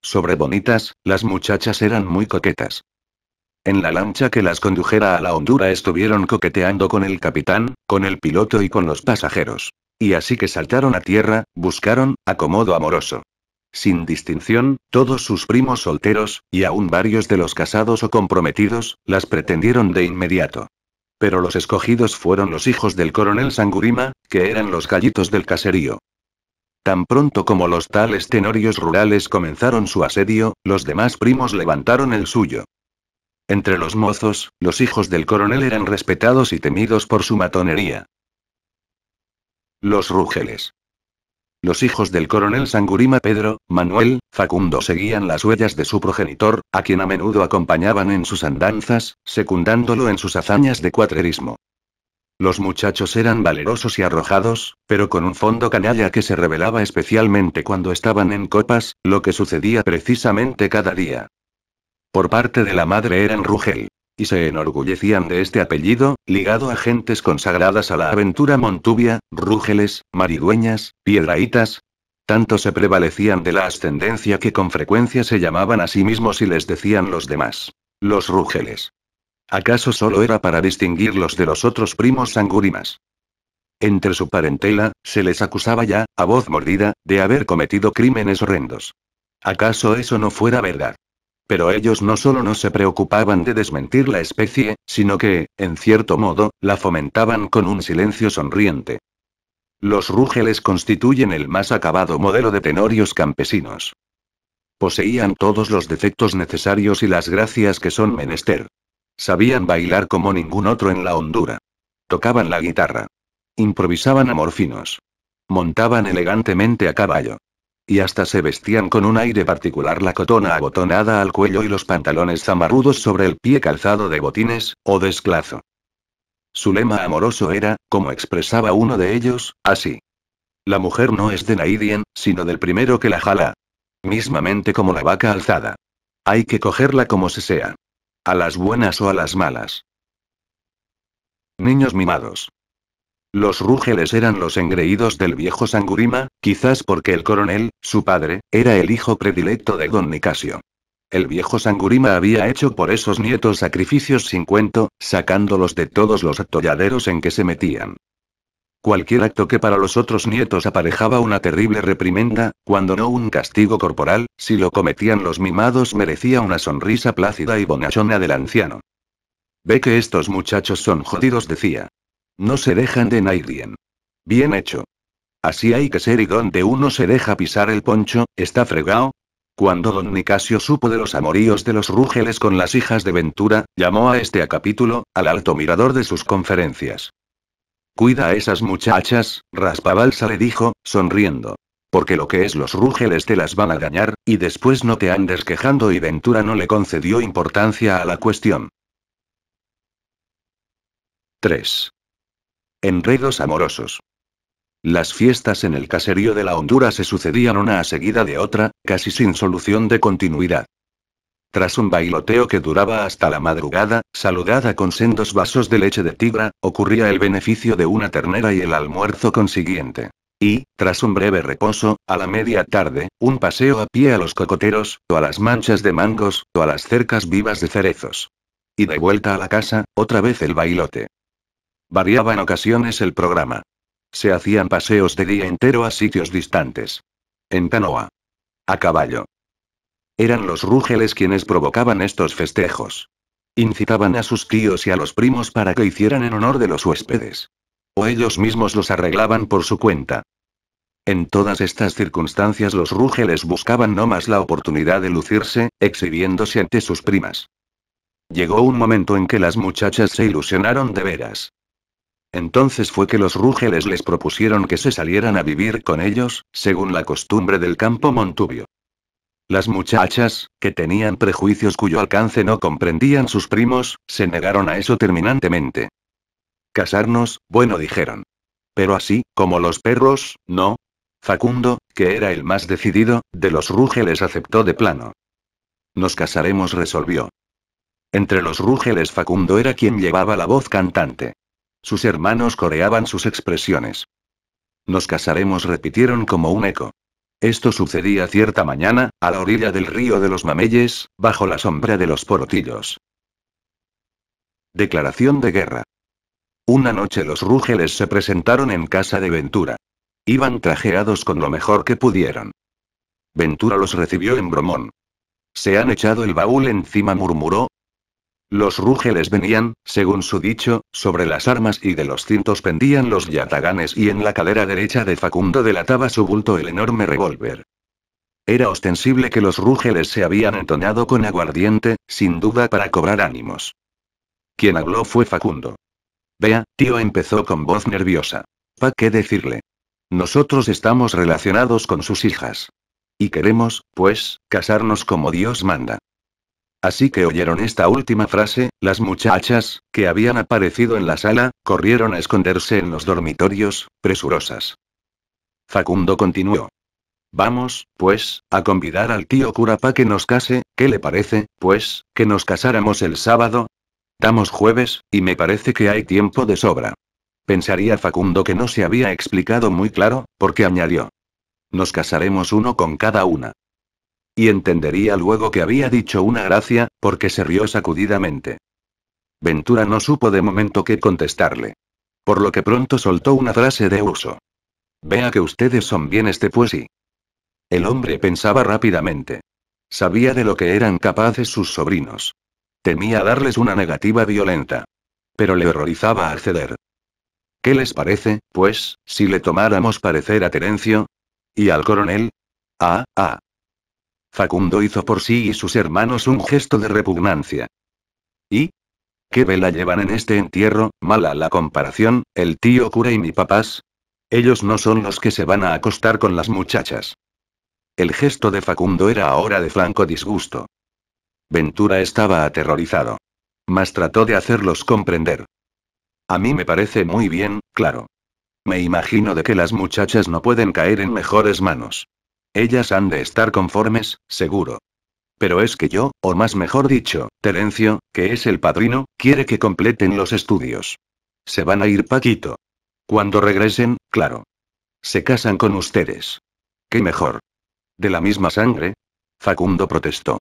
Sobre bonitas, las muchachas eran muy coquetas. En la lancha que las condujera a la hondura estuvieron coqueteando con el capitán, con el piloto y con los pasajeros. Y así que saltaron a tierra, buscaron, acomodo amoroso. Sin distinción, todos sus primos solteros, y aún varios de los casados o comprometidos, las pretendieron de inmediato. Pero los escogidos fueron los hijos del coronel Sangurima, que eran los gallitos del caserío. Tan pronto como los tales tenorios rurales comenzaron su asedio, los demás primos levantaron el suyo. Entre los mozos, los hijos del coronel eran respetados y temidos por su matonería. Los Rúgeles. Los hijos del coronel Sangurima Pedro, Manuel, Facundo seguían las huellas de su progenitor, a quien a menudo acompañaban en sus andanzas, secundándolo en sus hazañas de cuatrerismo. Los muchachos eran valerosos y arrojados, pero con un fondo canalla que se revelaba especialmente cuando estaban en copas, lo que sucedía precisamente cada día. Por parte de la madre eran Rugel, y se enorgullecían de este apellido, ligado a gentes consagradas a la aventura montubia, rúgeles, marigüeñas, piedraítas. Tanto se prevalecían de la ascendencia que con frecuencia se llamaban a sí mismos y les decían los demás. Los rúgeles. ¿Acaso solo era para distinguirlos de los otros primos sangurimas? Entre su parentela, se les acusaba ya, a voz mordida, de haber cometido crímenes horrendos. ¿Acaso eso no fuera verdad? Pero ellos no solo no se preocupaban de desmentir la especie, sino que, en cierto modo, la fomentaban con un silencio sonriente. Los rúgeles constituyen el más acabado modelo de tenorios campesinos. Poseían todos los defectos necesarios y las gracias que son menester. Sabían bailar como ningún otro en la hondura. Tocaban la guitarra. Improvisaban amorfinos. Montaban elegantemente a caballo y hasta se vestían con un aire particular la cotona abotonada al cuello y los pantalones zamarrudos sobre el pie calzado de botines, o desclazo. Su lema amoroso era, como expresaba uno de ellos, así. La mujer no es de Naidien, sino del primero que la jala. Mismamente como la vaca alzada. Hay que cogerla como se sea. A las buenas o a las malas. Niños mimados. Los rúgeles eran los engreídos del viejo Sangurima, quizás porque el coronel, su padre, era el hijo predilecto de don Nicasio. El viejo Sangurima había hecho por esos nietos sacrificios sin cuento, sacándolos de todos los atolladeros en que se metían. Cualquier acto que para los otros nietos aparejaba una terrible reprimenda, cuando no un castigo corporal, si lo cometían los mimados merecía una sonrisa plácida y bonachona del anciano. Ve que estos muchachos son jodidos, decía. No se dejan de nadie. Bien hecho. Así hay que ser y donde uno se deja pisar el poncho, está fregado. Cuando don Nicasio supo de los amoríos de los Rúgeles con las hijas de Ventura, llamó a este a capítulo, al alto mirador de sus conferencias. Cuida a esas muchachas, Raspabalsa le dijo, sonriendo. Porque lo que es los Rúgeles te las van a dañar, y después no te andes quejando y Ventura no le concedió importancia a la cuestión. 3. Enredos amorosos. Las fiestas en el caserío de la Hondura se sucedían una a seguida de otra, casi sin solución de continuidad. Tras un bailoteo que duraba hasta la madrugada, saludada con sendos vasos de leche de tigra, ocurría el beneficio de una ternera y el almuerzo consiguiente. Y, tras un breve reposo, a la media tarde, un paseo a pie a los cocoteros, o a las manchas de mangos, o a las cercas vivas de cerezos. Y de vuelta a la casa, otra vez el bailote. Variaba en ocasiones el programa. Se hacían paseos de día entero a sitios distantes. En canoa. A caballo. Eran los rúgeles quienes provocaban estos festejos. Incitaban a sus tíos y a los primos para que hicieran en honor de los huéspedes. O ellos mismos los arreglaban por su cuenta. En todas estas circunstancias los rúgeles buscaban no más la oportunidad de lucirse, exhibiéndose ante sus primas. Llegó un momento en que las muchachas se ilusionaron de veras. Entonces fue que los Rúgeles les propusieron que se salieran a vivir con ellos, según la costumbre del campo Montubio. Las muchachas, que tenían prejuicios cuyo alcance no comprendían sus primos, se negaron a eso terminantemente. Casarnos, bueno dijeron. Pero así, como los perros, no. Facundo, que era el más decidido, de los Rúgeles aceptó de plano. Nos casaremos resolvió. Entre los Rúgeles Facundo era quien llevaba la voz cantante. Sus hermanos coreaban sus expresiones. Nos casaremos repitieron como un eco. Esto sucedía cierta mañana, a la orilla del río de los Mameyes, bajo la sombra de los porotillos. Declaración de guerra. Una noche los rúgeles se presentaron en casa de Ventura. Iban trajeados con lo mejor que pudieron. Ventura los recibió en bromón. Se han echado el baúl encima murmuró, los rúgeles venían, según su dicho, sobre las armas y de los cintos pendían los yataganes y en la cadera derecha de Facundo delataba su bulto el enorme revólver. Era ostensible que los rúgeles se habían entonado con aguardiente, sin duda para cobrar ánimos. Quien habló fue Facundo. Vea, tío empezó con voz nerviosa. ¿Pa qué decirle? Nosotros estamos relacionados con sus hijas. Y queremos, pues, casarnos como Dios manda. Así que oyeron esta última frase, las muchachas, que habían aparecido en la sala, corrieron a esconderse en los dormitorios, presurosas. Facundo continuó. Vamos, pues, a convidar al tío cura que nos case, ¿qué le parece, pues, que nos casáramos el sábado? Damos jueves, y me parece que hay tiempo de sobra. Pensaría Facundo que no se había explicado muy claro, porque añadió. Nos casaremos uno con cada una y entendería luego que había dicho una gracia, porque se rió sacudidamente. Ventura no supo de momento qué contestarle. Por lo que pronto soltó una frase de uso. Vea que ustedes son bien este pues y. El hombre pensaba rápidamente. Sabía de lo que eran capaces sus sobrinos. Temía darles una negativa violenta. Pero le horrorizaba acceder. ¿Qué les parece, pues, si le tomáramos parecer a Terencio? ¿Y al coronel? Ah, ah. Facundo hizo por sí y sus hermanos un gesto de repugnancia. ¿Y? ¿Qué vela llevan en este entierro? Mala la comparación, el tío cura y mi papás. Ellos no son los que se van a acostar con las muchachas. El gesto de Facundo era ahora de flanco disgusto. Ventura estaba aterrorizado. Mas trató de hacerlos comprender. A mí me parece muy bien, claro. Me imagino de que las muchachas no pueden caer en mejores manos. Ellas han de estar conformes, seguro. Pero es que yo, o más mejor dicho, Terencio, que es el padrino, quiere que completen los estudios. Se van a ir Paquito. Cuando regresen, claro. Se casan con ustedes. ¿Qué mejor? ¿De la misma sangre? Facundo protestó.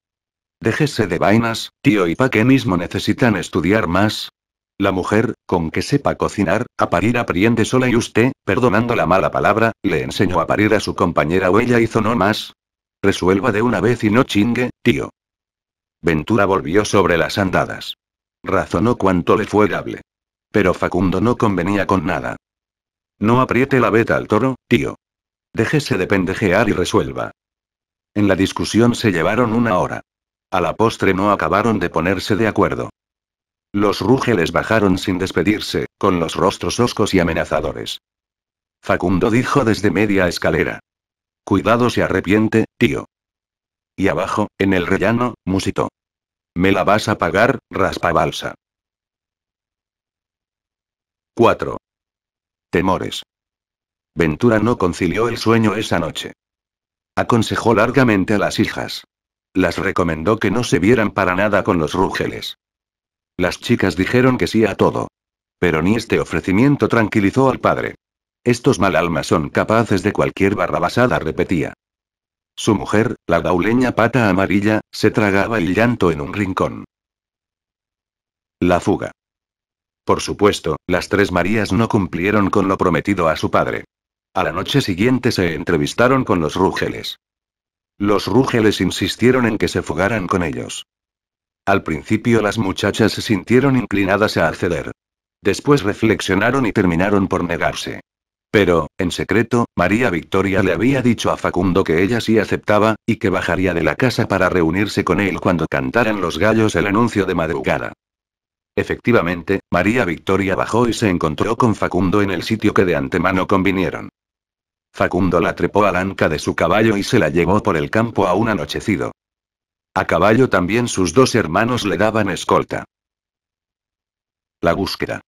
Déjese de vainas, tío y pa que mismo necesitan estudiar más, la mujer, con que sepa cocinar, a parir apriende sola y usted, perdonando la mala palabra, le enseñó a parir a su compañera o ella hizo no más. Resuelva de una vez y no chingue, tío. Ventura volvió sobre las andadas. Razonó cuanto le fue dable. Pero Facundo no convenía con nada. No apriete la veta al toro, tío. Déjese de pendejear y resuelva. En la discusión se llevaron una hora. A la postre no acabaron de ponerse de acuerdo. Los rúgeles bajaron sin despedirse, con los rostros hoscos y amenazadores. Facundo dijo desde media escalera. Cuidado se arrepiente, tío. Y abajo, en el rellano, musitó. Me la vas a pagar, raspa balsa. 4. Temores. Ventura no concilió el sueño esa noche. Aconsejó largamente a las hijas. Las recomendó que no se vieran para nada con los rúgeles. Las chicas dijeron que sí a todo. Pero ni este ofrecimiento tranquilizó al padre. Estos mal almas son capaces de cualquier barrabasada, repetía. Su mujer, la gauleña pata amarilla, se tragaba el llanto en un rincón. La fuga. Por supuesto, las tres Marías no cumplieron con lo prometido a su padre. A la noche siguiente se entrevistaron con los Rúgeles. Los Rúgeles insistieron en que se fugaran con ellos. Al principio las muchachas se sintieron inclinadas a acceder. Después reflexionaron y terminaron por negarse. Pero, en secreto, María Victoria le había dicho a Facundo que ella sí aceptaba, y que bajaría de la casa para reunirse con él cuando cantaran los gallos el anuncio de madrugada. Efectivamente, María Victoria bajó y se encontró con Facundo en el sitio que de antemano convinieron. Facundo la trepó al anca de su caballo y se la llevó por el campo a un anochecido. A caballo también sus dos hermanos le daban escolta. La búsqueda.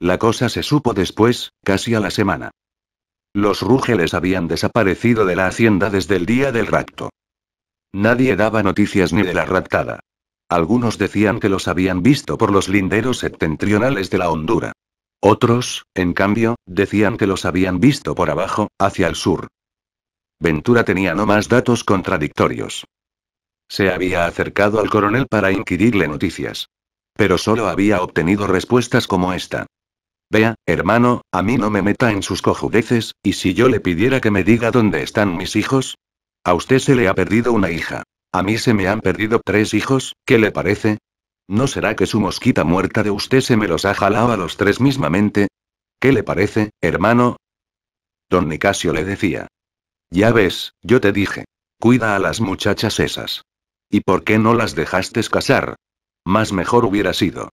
La cosa se supo después, casi a la semana. Los rúgeles habían desaparecido de la hacienda desde el día del rapto. Nadie daba noticias ni de la raptada. Algunos decían que los habían visto por los linderos septentrionales de la Hondura. Otros, en cambio, decían que los habían visto por abajo, hacia el sur. Ventura tenía no más datos contradictorios. Se había acercado al coronel para inquirirle noticias. Pero solo había obtenido respuestas como esta. Vea, hermano, a mí no me meta en sus cojudeces, y si yo le pidiera que me diga dónde están mis hijos. A usted se le ha perdido una hija. A mí se me han perdido tres hijos, ¿qué le parece? ¿No será que su mosquita muerta de usted se me los ha jalado a los tres mismamente? ¿Qué le parece, hermano? Don Nicasio le decía. Ya ves, yo te dije. Cuida a las muchachas esas. ¿Y por qué no las dejaste casar? Más mejor hubiera sido.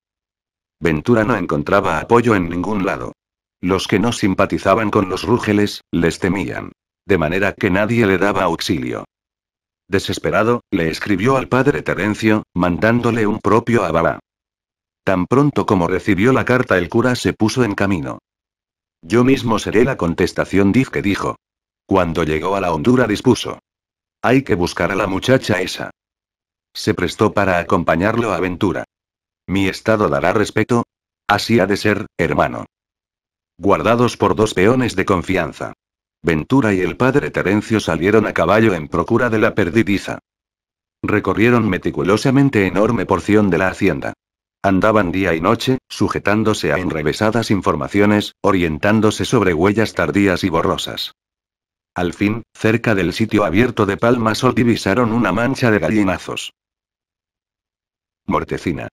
Ventura no encontraba apoyo en ningún lado. Los que no simpatizaban con los rúgeles, les temían. De manera que nadie le daba auxilio. Desesperado, le escribió al padre Terencio, mandándole un propio avalá. Tan pronto como recibió la carta el cura se puso en camino. Yo mismo seré la contestación que dijo. Cuando llegó a la hondura dispuso. Hay que buscar a la muchacha esa. Se prestó para acompañarlo a Ventura. Mi estado dará respeto. Así ha de ser, hermano. Guardados por dos peones de confianza. Ventura y el padre Terencio salieron a caballo en procura de la perdidiza. Recorrieron meticulosamente enorme porción de la hacienda. Andaban día y noche, sujetándose a enrevesadas informaciones, orientándose sobre huellas tardías y borrosas. Al fin, cerca del sitio abierto de Sol divisaron una mancha de gallinazos. Mortecina.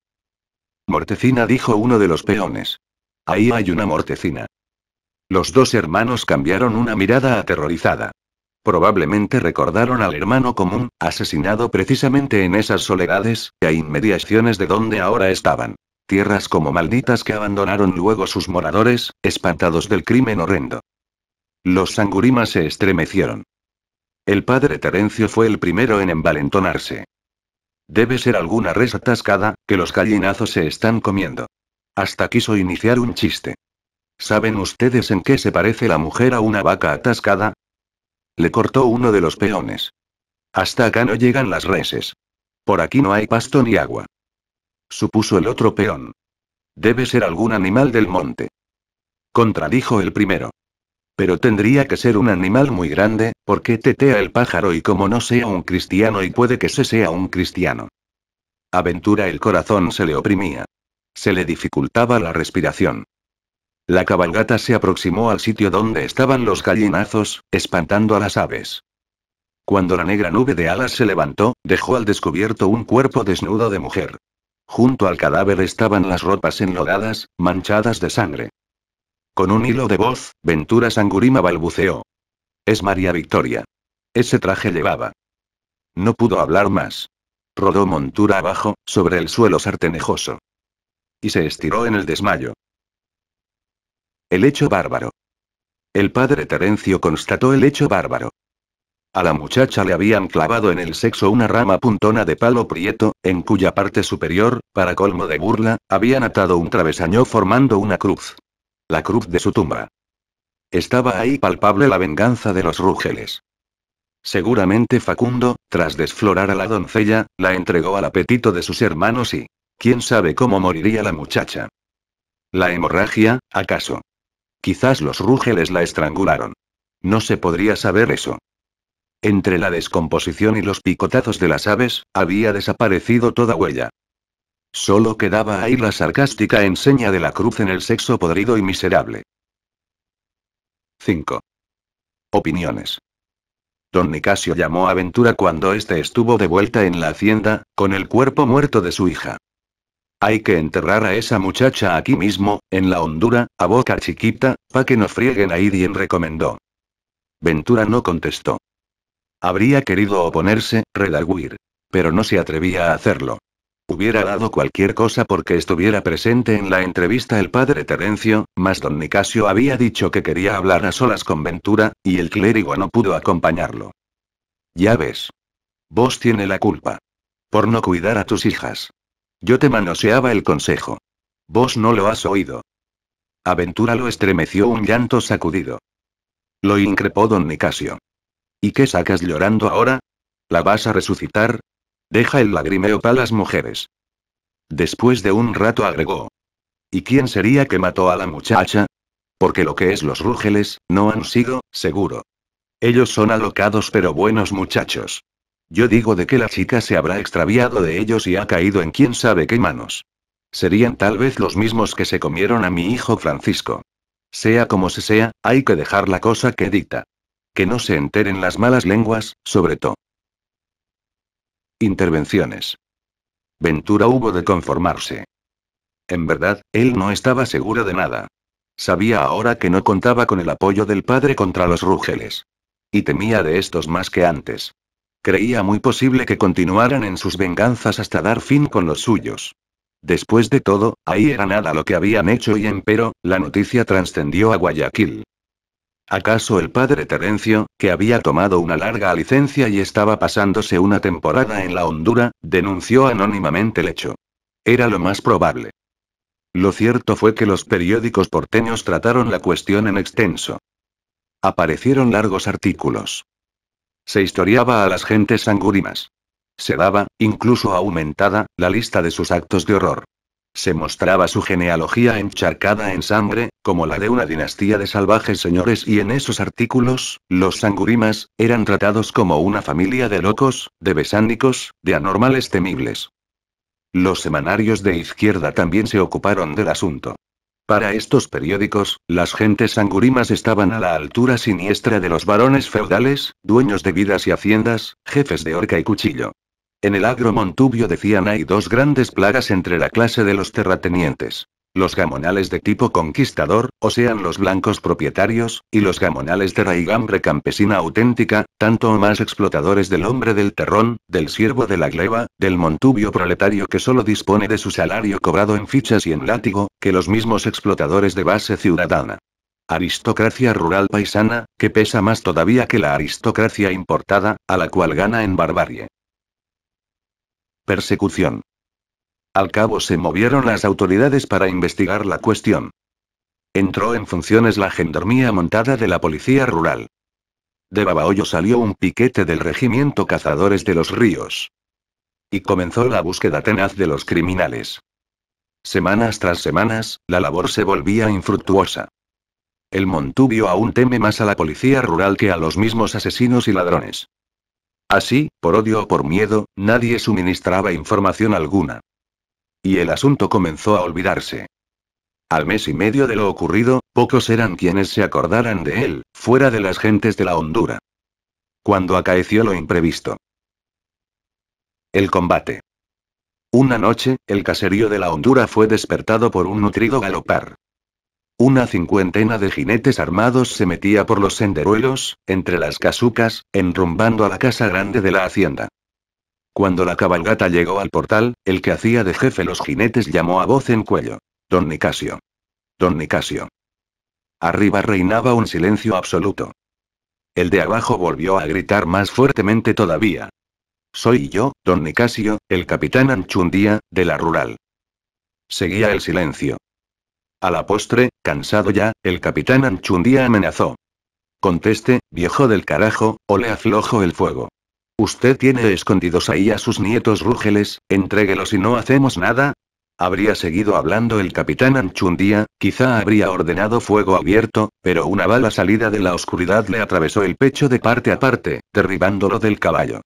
Mortecina dijo uno de los peones. Ahí hay una mortecina. Los dos hermanos cambiaron una mirada aterrorizada. Probablemente recordaron al hermano común, asesinado precisamente en esas soledades, a e inmediaciones de donde ahora estaban. Tierras como malditas que abandonaron luego sus moradores, espantados del crimen horrendo. Los sangurimas se estremecieron. El padre Terencio fue el primero en envalentonarse. Debe ser alguna res atascada, que los gallinazos se están comiendo. Hasta quiso iniciar un chiste. ¿Saben ustedes en qué se parece la mujer a una vaca atascada? Le cortó uno de los peones. Hasta acá no llegan las reses. Por aquí no hay pasto ni agua. Supuso el otro peón. Debe ser algún animal del monte. Contradijo el primero. Pero tendría que ser un animal muy grande, porque tetea el pájaro y como no sea un cristiano y puede que se sea un cristiano. Aventura el corazón se le oprimía. Se le dificultaba la respiración. La cabalgata se aproximó al sitio donde estaban los gallinazos, espantando a las aves. Cuando la negra nube de alas se levantó, dejó al descubierto un cuerpo desnudo de mujer. Junto al cadáver estaban las ropas enlodadas, manchadas de sangre. Con un hilo de voz, Ventura Sangurima balbuceó. Es María Victoria. Ese traje llevaba. No pudo hablar más. Rodó montura abajo, sobre el suelo sartenejoso. Y se estiró en el desmayo. El hecho bárbaro. El padre Terencio constató el hecho bárbaro. A la muchacha le habían clavado en el sexo una rama puntona de palo prieto, en cuya parte superior, para colmo de burla, habían atado un travesaño formando una cruz la cruz de su tumba. Estaba ahí palpable la venganza de los Rúgeles. Seguramente Facundo, tras desflorar a la doncella, la entregó al apetito de sus hermanos y... ¿Quién sabe cómo moriría la muchacha? ¿La hemorragia, acaso? Quizás los Rúgeles la estrangularon. No se podría saber eso. Entre la descomposición y los picotazos de las aves, había desaparecido toda huella. Solo quedaba ahí la sarcástica enseña de la cruz en el sexo podrido y miserable. 5. Opiniones. Don Nicasio llamó a Ventura cuando éste estuvo de vuelta en la hacienda, con el cuerpo muerto de su hija. Hay que enterrar a esa muchacha aquí mismo, en la hondura, a boca chiquita, pa' que no frieguen a Idien recomendó. Ventura no contestó. Habría querido oponerse, redarguir. Pero no se atrevía a hacerlo. Hubiera dado cualquier cosa porque estuviera presente en la entrevista el padre Terencio, mas don Nicasio había dicho que quería hablar a solas con Ventura, y el clérigo no pudo acompañarlo. Ya ves. Vos tiene la culpa. Por no cuidar a tus hijas. Yo te manoseaba el consejo. Vos no lo has oído. A Ventura lo estremeció un llanto sacudido. Lo increpó don Nicasio. ¿Y qué sacas llorando ahora? ¿La vas a resucitar? Deja el lagrimeo para las mujeres. Después de un rato agregó. ¿Y quién sería que mató a la muchacha? Porque lo que es los rúgeles, no han sido, seguro. Ellos son alocados pero buenos muchachos. Yo digo de que la chica se habrá extraviado de ellos y ha caído en quién sabe qué manos. Serían tal vez los mismos que se comieron a mi hijo Francisco. Sea como se sea, hay que dejar la cosa que dicta. Que no se enteren las malas lenguas, sobre todo. Intervenciones. Ventura hubo de conformarse. En verdad, él no estaba seguro de nada. Sabía ahora que no contaba con el apoyo del padre contra los Rugeles. Y temía de estos más que antes. Creía muy posible que continuaran en sus venganzas hasta dar fin con los suyos. Después de todo, ahí era nada lo que habían hecho y empero, la noticia trascendió a Guayaquil. ¿Acaso el padre Terencio, que había tomado una larga licencia y estaba pasándose una temporada en la Hondura, denunció anónimamente el hecho? Era lo más probable. Lo cierto fue que los periódicos porteños trataron la cuestión en extenso. Aparecieron largos artículos. Se historiaba a las gentes sangúrimas. Se daba, incluso aumentada, la lista de sus actos de horror. Se mostraba su genealogía encharcada en sangre, como la de una dinastía de salvajes señores y en esos artículos, los sangurimas, eran tratados como una familia de locos, de besánicos, de anormales temibles. Los semanarios de izquierda también se ocuparon del asunto. Para estos periódicos, las gentes sangurimas estaban a la altura siniestra de los varones feudales, dueños de vidas y haciendas, jefes de horca y cuchillo. En el agro montubio decían hay dos grandes plagas entre la clase de los terratenientes. Los gamonales de tipo conquistador, o sean los blancos propietarios, y los gamonales de raigambre campesina auténtica, tanto más explotadores del hombre del terrón, del siervo de la gleba, del montubio proletario que solo dispone de su salario cobrado en fichas y en látigo, que los mismos explotadores de base ciudadana. Aristocracia rural paisana, que pesa más todavía que la aristocracia importada, a la cual gana en barbarie. Persecución. Al cabo se movieron las autoridades para investigar la cuestión. Entró en funciones la gendarmía montada de la policía rural. De Babahoyo salió un piquete del regimiento Cazadores de los Ríos. Y comenzó la búsqueda tenaz de los criminales. Semanas tras semanas, la labor se volvía infructuosa. El Montubio aún teme más a la policía rural que a los mismos asesinos y ladrones. Así, por odio o por miedo, nadie suministraba información alguna. Y el asunto comenzó a olvidarse. Al mes y medio de lo ocurrido, pocos eran quienes se acordaran de él, fuera de las gentes de la hondura. Cuando acaeció lo imprevisto. El combate. Una noche, el caserío de la hondura fue despertado por un nutrido galopar. Una cincuentena de jinetes armados se metía por los senderuelos, entre las casucas, enrumbando a la casa grande de la hacienda. Cuando la cabalgata llegó al portal, el que hacía de jefe los jinetes llamó a voz en cuello. Don Nicasio. Don Nicasio. Arriba reinaba un silencio absoluto. El de abajo volvió a gritar más fuertemente todavía. Soy yo, don Nicasio, el capitán Anchundía, de la rural. Seguía el silencio. A la postre, cansado ya, el capitán Anchundía amenazó. Conteste, viejo del carajo, o le aflojo el fuego. Usted tiene escondidos ahí a sus nietos rúgeles, entréguelos y no hacemos nada, Habría seguido hablando el capitán Anchundía, quizá habría ordenado fuego abierto, pero una bala salida de la oscuridad le atravesó el pecho de parte a parte, derribándolo del caballo.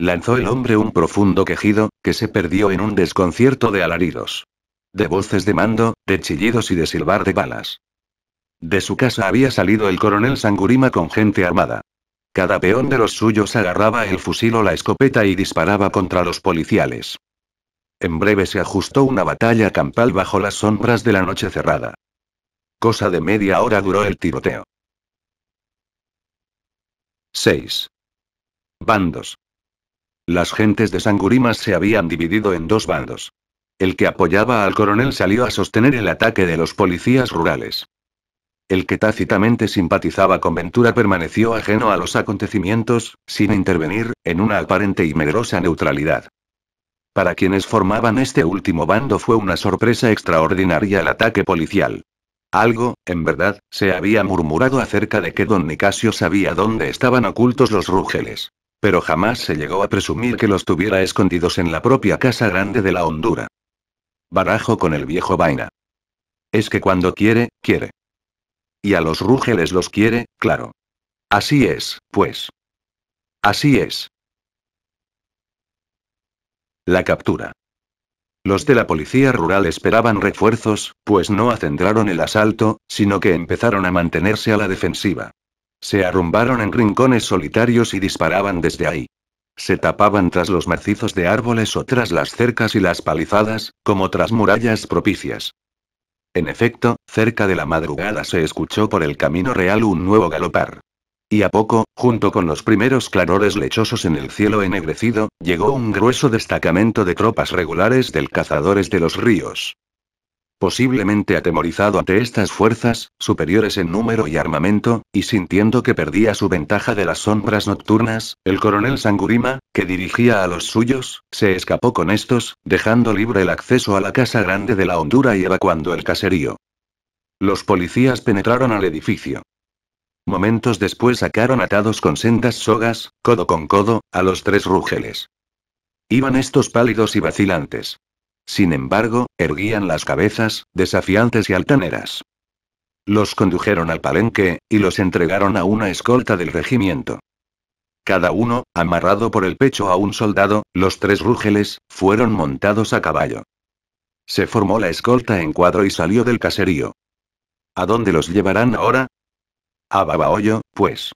Lanzó el hombre un profundo quejido, que se perdió en un desconcierto de alaridos. De voces de mando, de chillidos y de silbar de balas. De su casa había salido el coronel Sangurima con gente armada. Cada peón de los suyos agarraba el fusil o la escopeta y disparaba contra los policiales. En breve se ajustó una batalla campal bajo las sombras de la noche cerrada. Cosa de media hora duró el tiroteo. 6. Bandos. Las gentes de Sangurima se habían dividido en dos bandos. El que apoyaba al coronel salió a sostener el ataque de los policías rurales. El que tácitamente simpatizaba con Ventura permaneció ajeno a los acontecimientos, sin intervenir, en una aparente y medrosa neutralidad. Para quienes formaban este último bando fue una sorpresa extraordinaria el ataque policial. Algo, en verdad, se había murmurado acerca de que don Nicasio sabía dónde estaban ocultos los rugeles. Pero jamás se llegó a presumir que los tuviera escondidos en la propia Casa Grande de la Hondura. Barajo con el viejo vaina. Es que cuando quiere, quiere. Y a los rúgeles los quiere, claro. Así es, pues. Así es. La captura. Los de la policía rural esperaban refuerzos, pues no acendraron el asalto, sino que empezaron a mantenerse a la defensiva. Se arrumbaron en rincones solitarios y disparaban desde ahí. Se tapaban tras los macizos de árboles o tras las cercas y las palizadas, como tras murallas propicias. En efecto, cerca de la madrugada se escuchó por el camino real un nuevo galopar. Y a poco, junto con los primeros clarores lechosos en el cielo ennegrecido, llegó un grueso destacamento de tropas regulares del cazadores de los ríos posiblemente atemorizado ante estas fuerzas, superiores en número y armamento, y sintiendo que perdía su ventaja de las sombras nocturnas, el coronel Sangurima, que dirigía a los suyos, se escapó con estos, dejando libre el acceso a la casa grande de la hondura y evacuando el caserío. Los policías penetraron al edificio. Momentos después sacaron atados con sendas sogas, codo con codo, a los tres rúgeles. Iban estos pálidos y vacilantes. Sin embargo, erguían las cabezas, desafiantes y altaneras. Los condujeron al palenque, y los entregaron a una escolta del regimiento. Cada uno, amarrado por el pecho a un soldado, los tres rúgeles, fueron montados a caballo. Se formó la escolta en cuadro y salió del caserío. ¿A dónde los llevarán ahora? A Babaoyo, pues.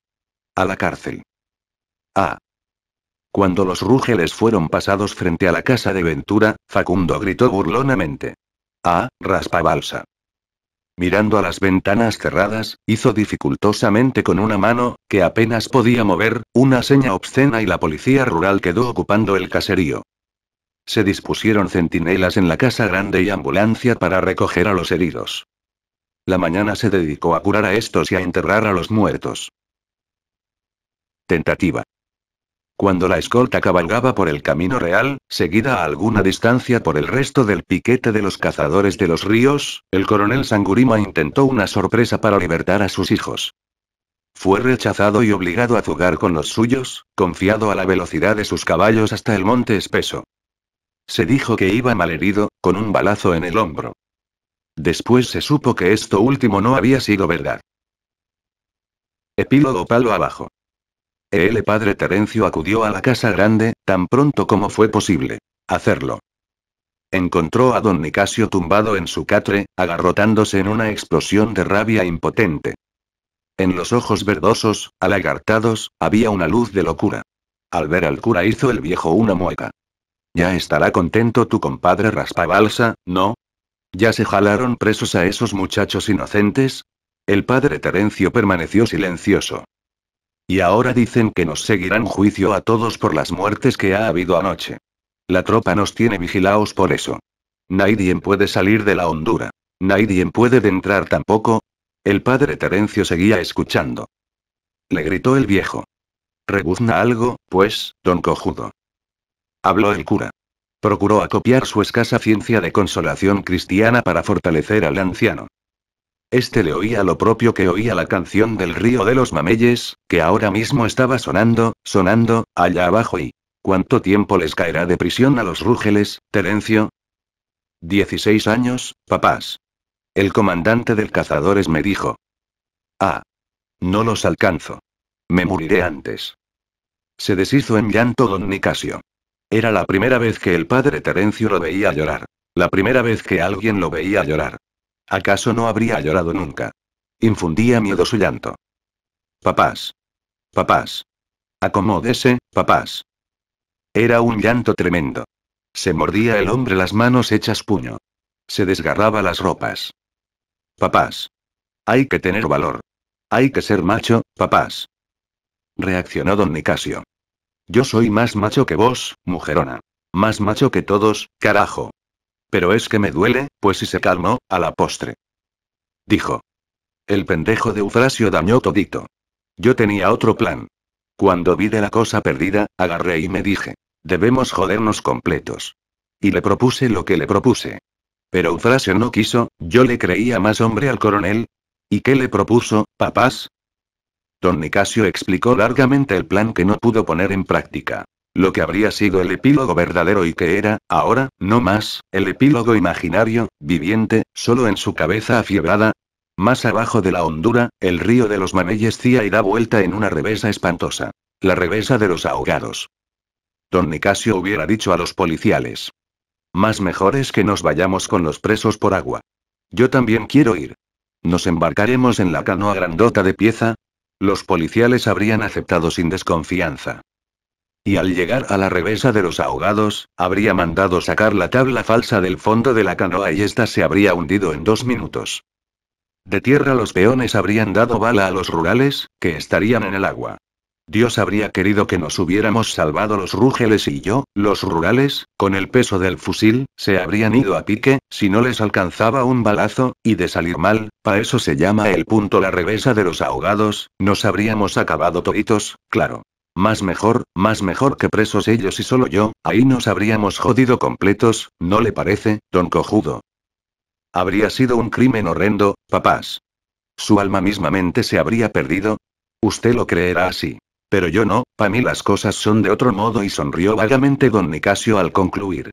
A la cárcel. Ah, cuando los rúgeles fueron pasados frente a la casa de Ventura, Facundo gritó burlonamente. Ah, raspa balsa. Mirando a las ventanas cerradas, hizo dificultosamente con una mano, que apenas podía mover, una seña obscena y la policía rural quedó ocupando el caserío. Se dispusieron centinelas en la casa grande y ambulancia para recoger a los heridos. La mañana se dedicó a curar a estos y a enterrar a los muertos. Tentativa. Cuando la escolta cabalgaba por el camino real, seguida a alguna distancia por el resto del piquete de los cazadores de los ríos, el coronel Sangurima intentó una sorpresa para libertar a sus hijos. Fue rechazado y obligado a jugar con los suyos, confiado a la velocidad de sus caballos hasta el monte espeso. Se dijo que iba malherido, con un balazo en el hombro. Después se supo que esto último no había sido verdad. Epílogo palo abajo. El padre Terencio acudió a la casa grande, tan pronto como fue posible. Hacerlo. Encontró a don Nicasio tumbado en su catre, agarrotándose en una explosión de rabia impotente. En los ojos verdosos, alagartados, había una luz de locura. Al ver al cura hizo el viejo una mueca. Ya estará contento tu compadre balsa, ¿no? ¿Ya se jalaron presos a esos muchachos inocentes? El padre Terencio permaneció silencioso. Y ahora dicen que nos seguirán juicio a todos por las muertes que ha habido anoche. La tropa nos tiene vigilaos por eso. Nadie puede salir de la hondura. Nadie puede entrar tampoco. El padre Terencio seguía escuchando. Le gritó el viejo. Rebuzna algo, pues, don Cojudo. Habló el cura. Procuró acopiar su escasa ciencia de consolación cristiana para fortalecer al anciano. Este le oía lo propio que oía la canción del río de los mameyes, que ahora mismo estaba sonando, sonando, allá abajo y... ¿Cuánto tiempo les caerá de prisión a los rúgeles, Terencio? 16 años, papás. El comandante del cazadores me dijo. Ah. No los alcanzo. Me moriré antes. Se deshizo en llanto don Nicasio. Era la primera vez que el padre Terencio lo veía llorar. La primera vez que alguien lo veía llorar. ¿Acaso no habría llorado nunca? Infundía miedo su llanto. Papás. Papás. Acomódese, papás. Era un llanto tremendo. Se mordía el hombre las manos hechas puño. Se desgarraba las ropas. Papás. Hay que tener valor. Hay que ser macho, papás. Reaccionó don Nicasio. Yo soy más macho que vos, mujerona. Más macho que todos, carajo. Pero es que me duele, pues si se calmó, a la postre. Dijo. El pendejo de Eufrasio dañó todito. Yo tenía otro plan. Cuando vi de la cosa perdida, agarré y me dije. Debemos jodernos completos. Y le propuse lo que le propuse. Pero Eufrasio no quiso, yo le creía más hombre al coronel. ¿Y qué le propuso, papás? Don Nicasio explicó largamente el plan que no pudo poner en práctica. Lo que habría sido el epílogo verdadero y que era, ahora, no más, el epílogo imaginario, viviente, solo en su cabeza afiebrada. Más abajo de la hondura, el río de los Manelles cía y da vuelta en una revesa espantosa. La revesa de los ahogados. Don Nicasio hubiera dicho a los policiales. Más mejor es que nos vayamos con los presos por agua. Yo también quiero ir. Nos embarcaremos en la canoa grandota de pieza. Los policiales habrían aceptado sin desconfianza y al llegar a la revesa de los ahogados, habría mandado sacar la tabla falsa del fondo de la canoa y ésta se habría hundido en dos minutos. De tierra los peones habrían dado bala a los rurales, que estarían en el agua. Dios habría querido que nos hubiéramos salvado los rúgeles y yo, los rurales, con el peso del fusil, se habrían ido a pique, si no les alcanzaba un balazo, y de salir mal, para eso se llama el punto la revesa de los ahogados, nos habríamos acabado toditos, claro. Más mejor, más mejor que presos ellos y solo yo, ahí nos habríamos jodido completos, ¿no le parece, don Cojudo? Habría sido un crimen horrendo, papás. Su alma mismamente se habría perdido. Usted lo creerá así. Pero yo no, para mí las cosas son de otro modo y sonrió vagamente don Nicasio al concluir.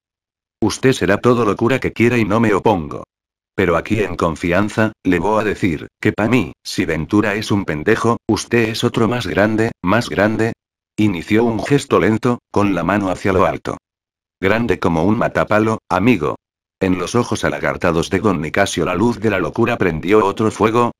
Usted será todo locura que quiera y no me opongo. Pero aquí en confianza, le voy a decir, que para mí, si Ventura es un pendejo, usted es otro más grande, más grande, Inició un gesto lento, con la mano hacia lo alto. Grande como un matapalo, amigo. En los ojos alagartados de Don Nicasio la luz de la locura prendió otro fuego,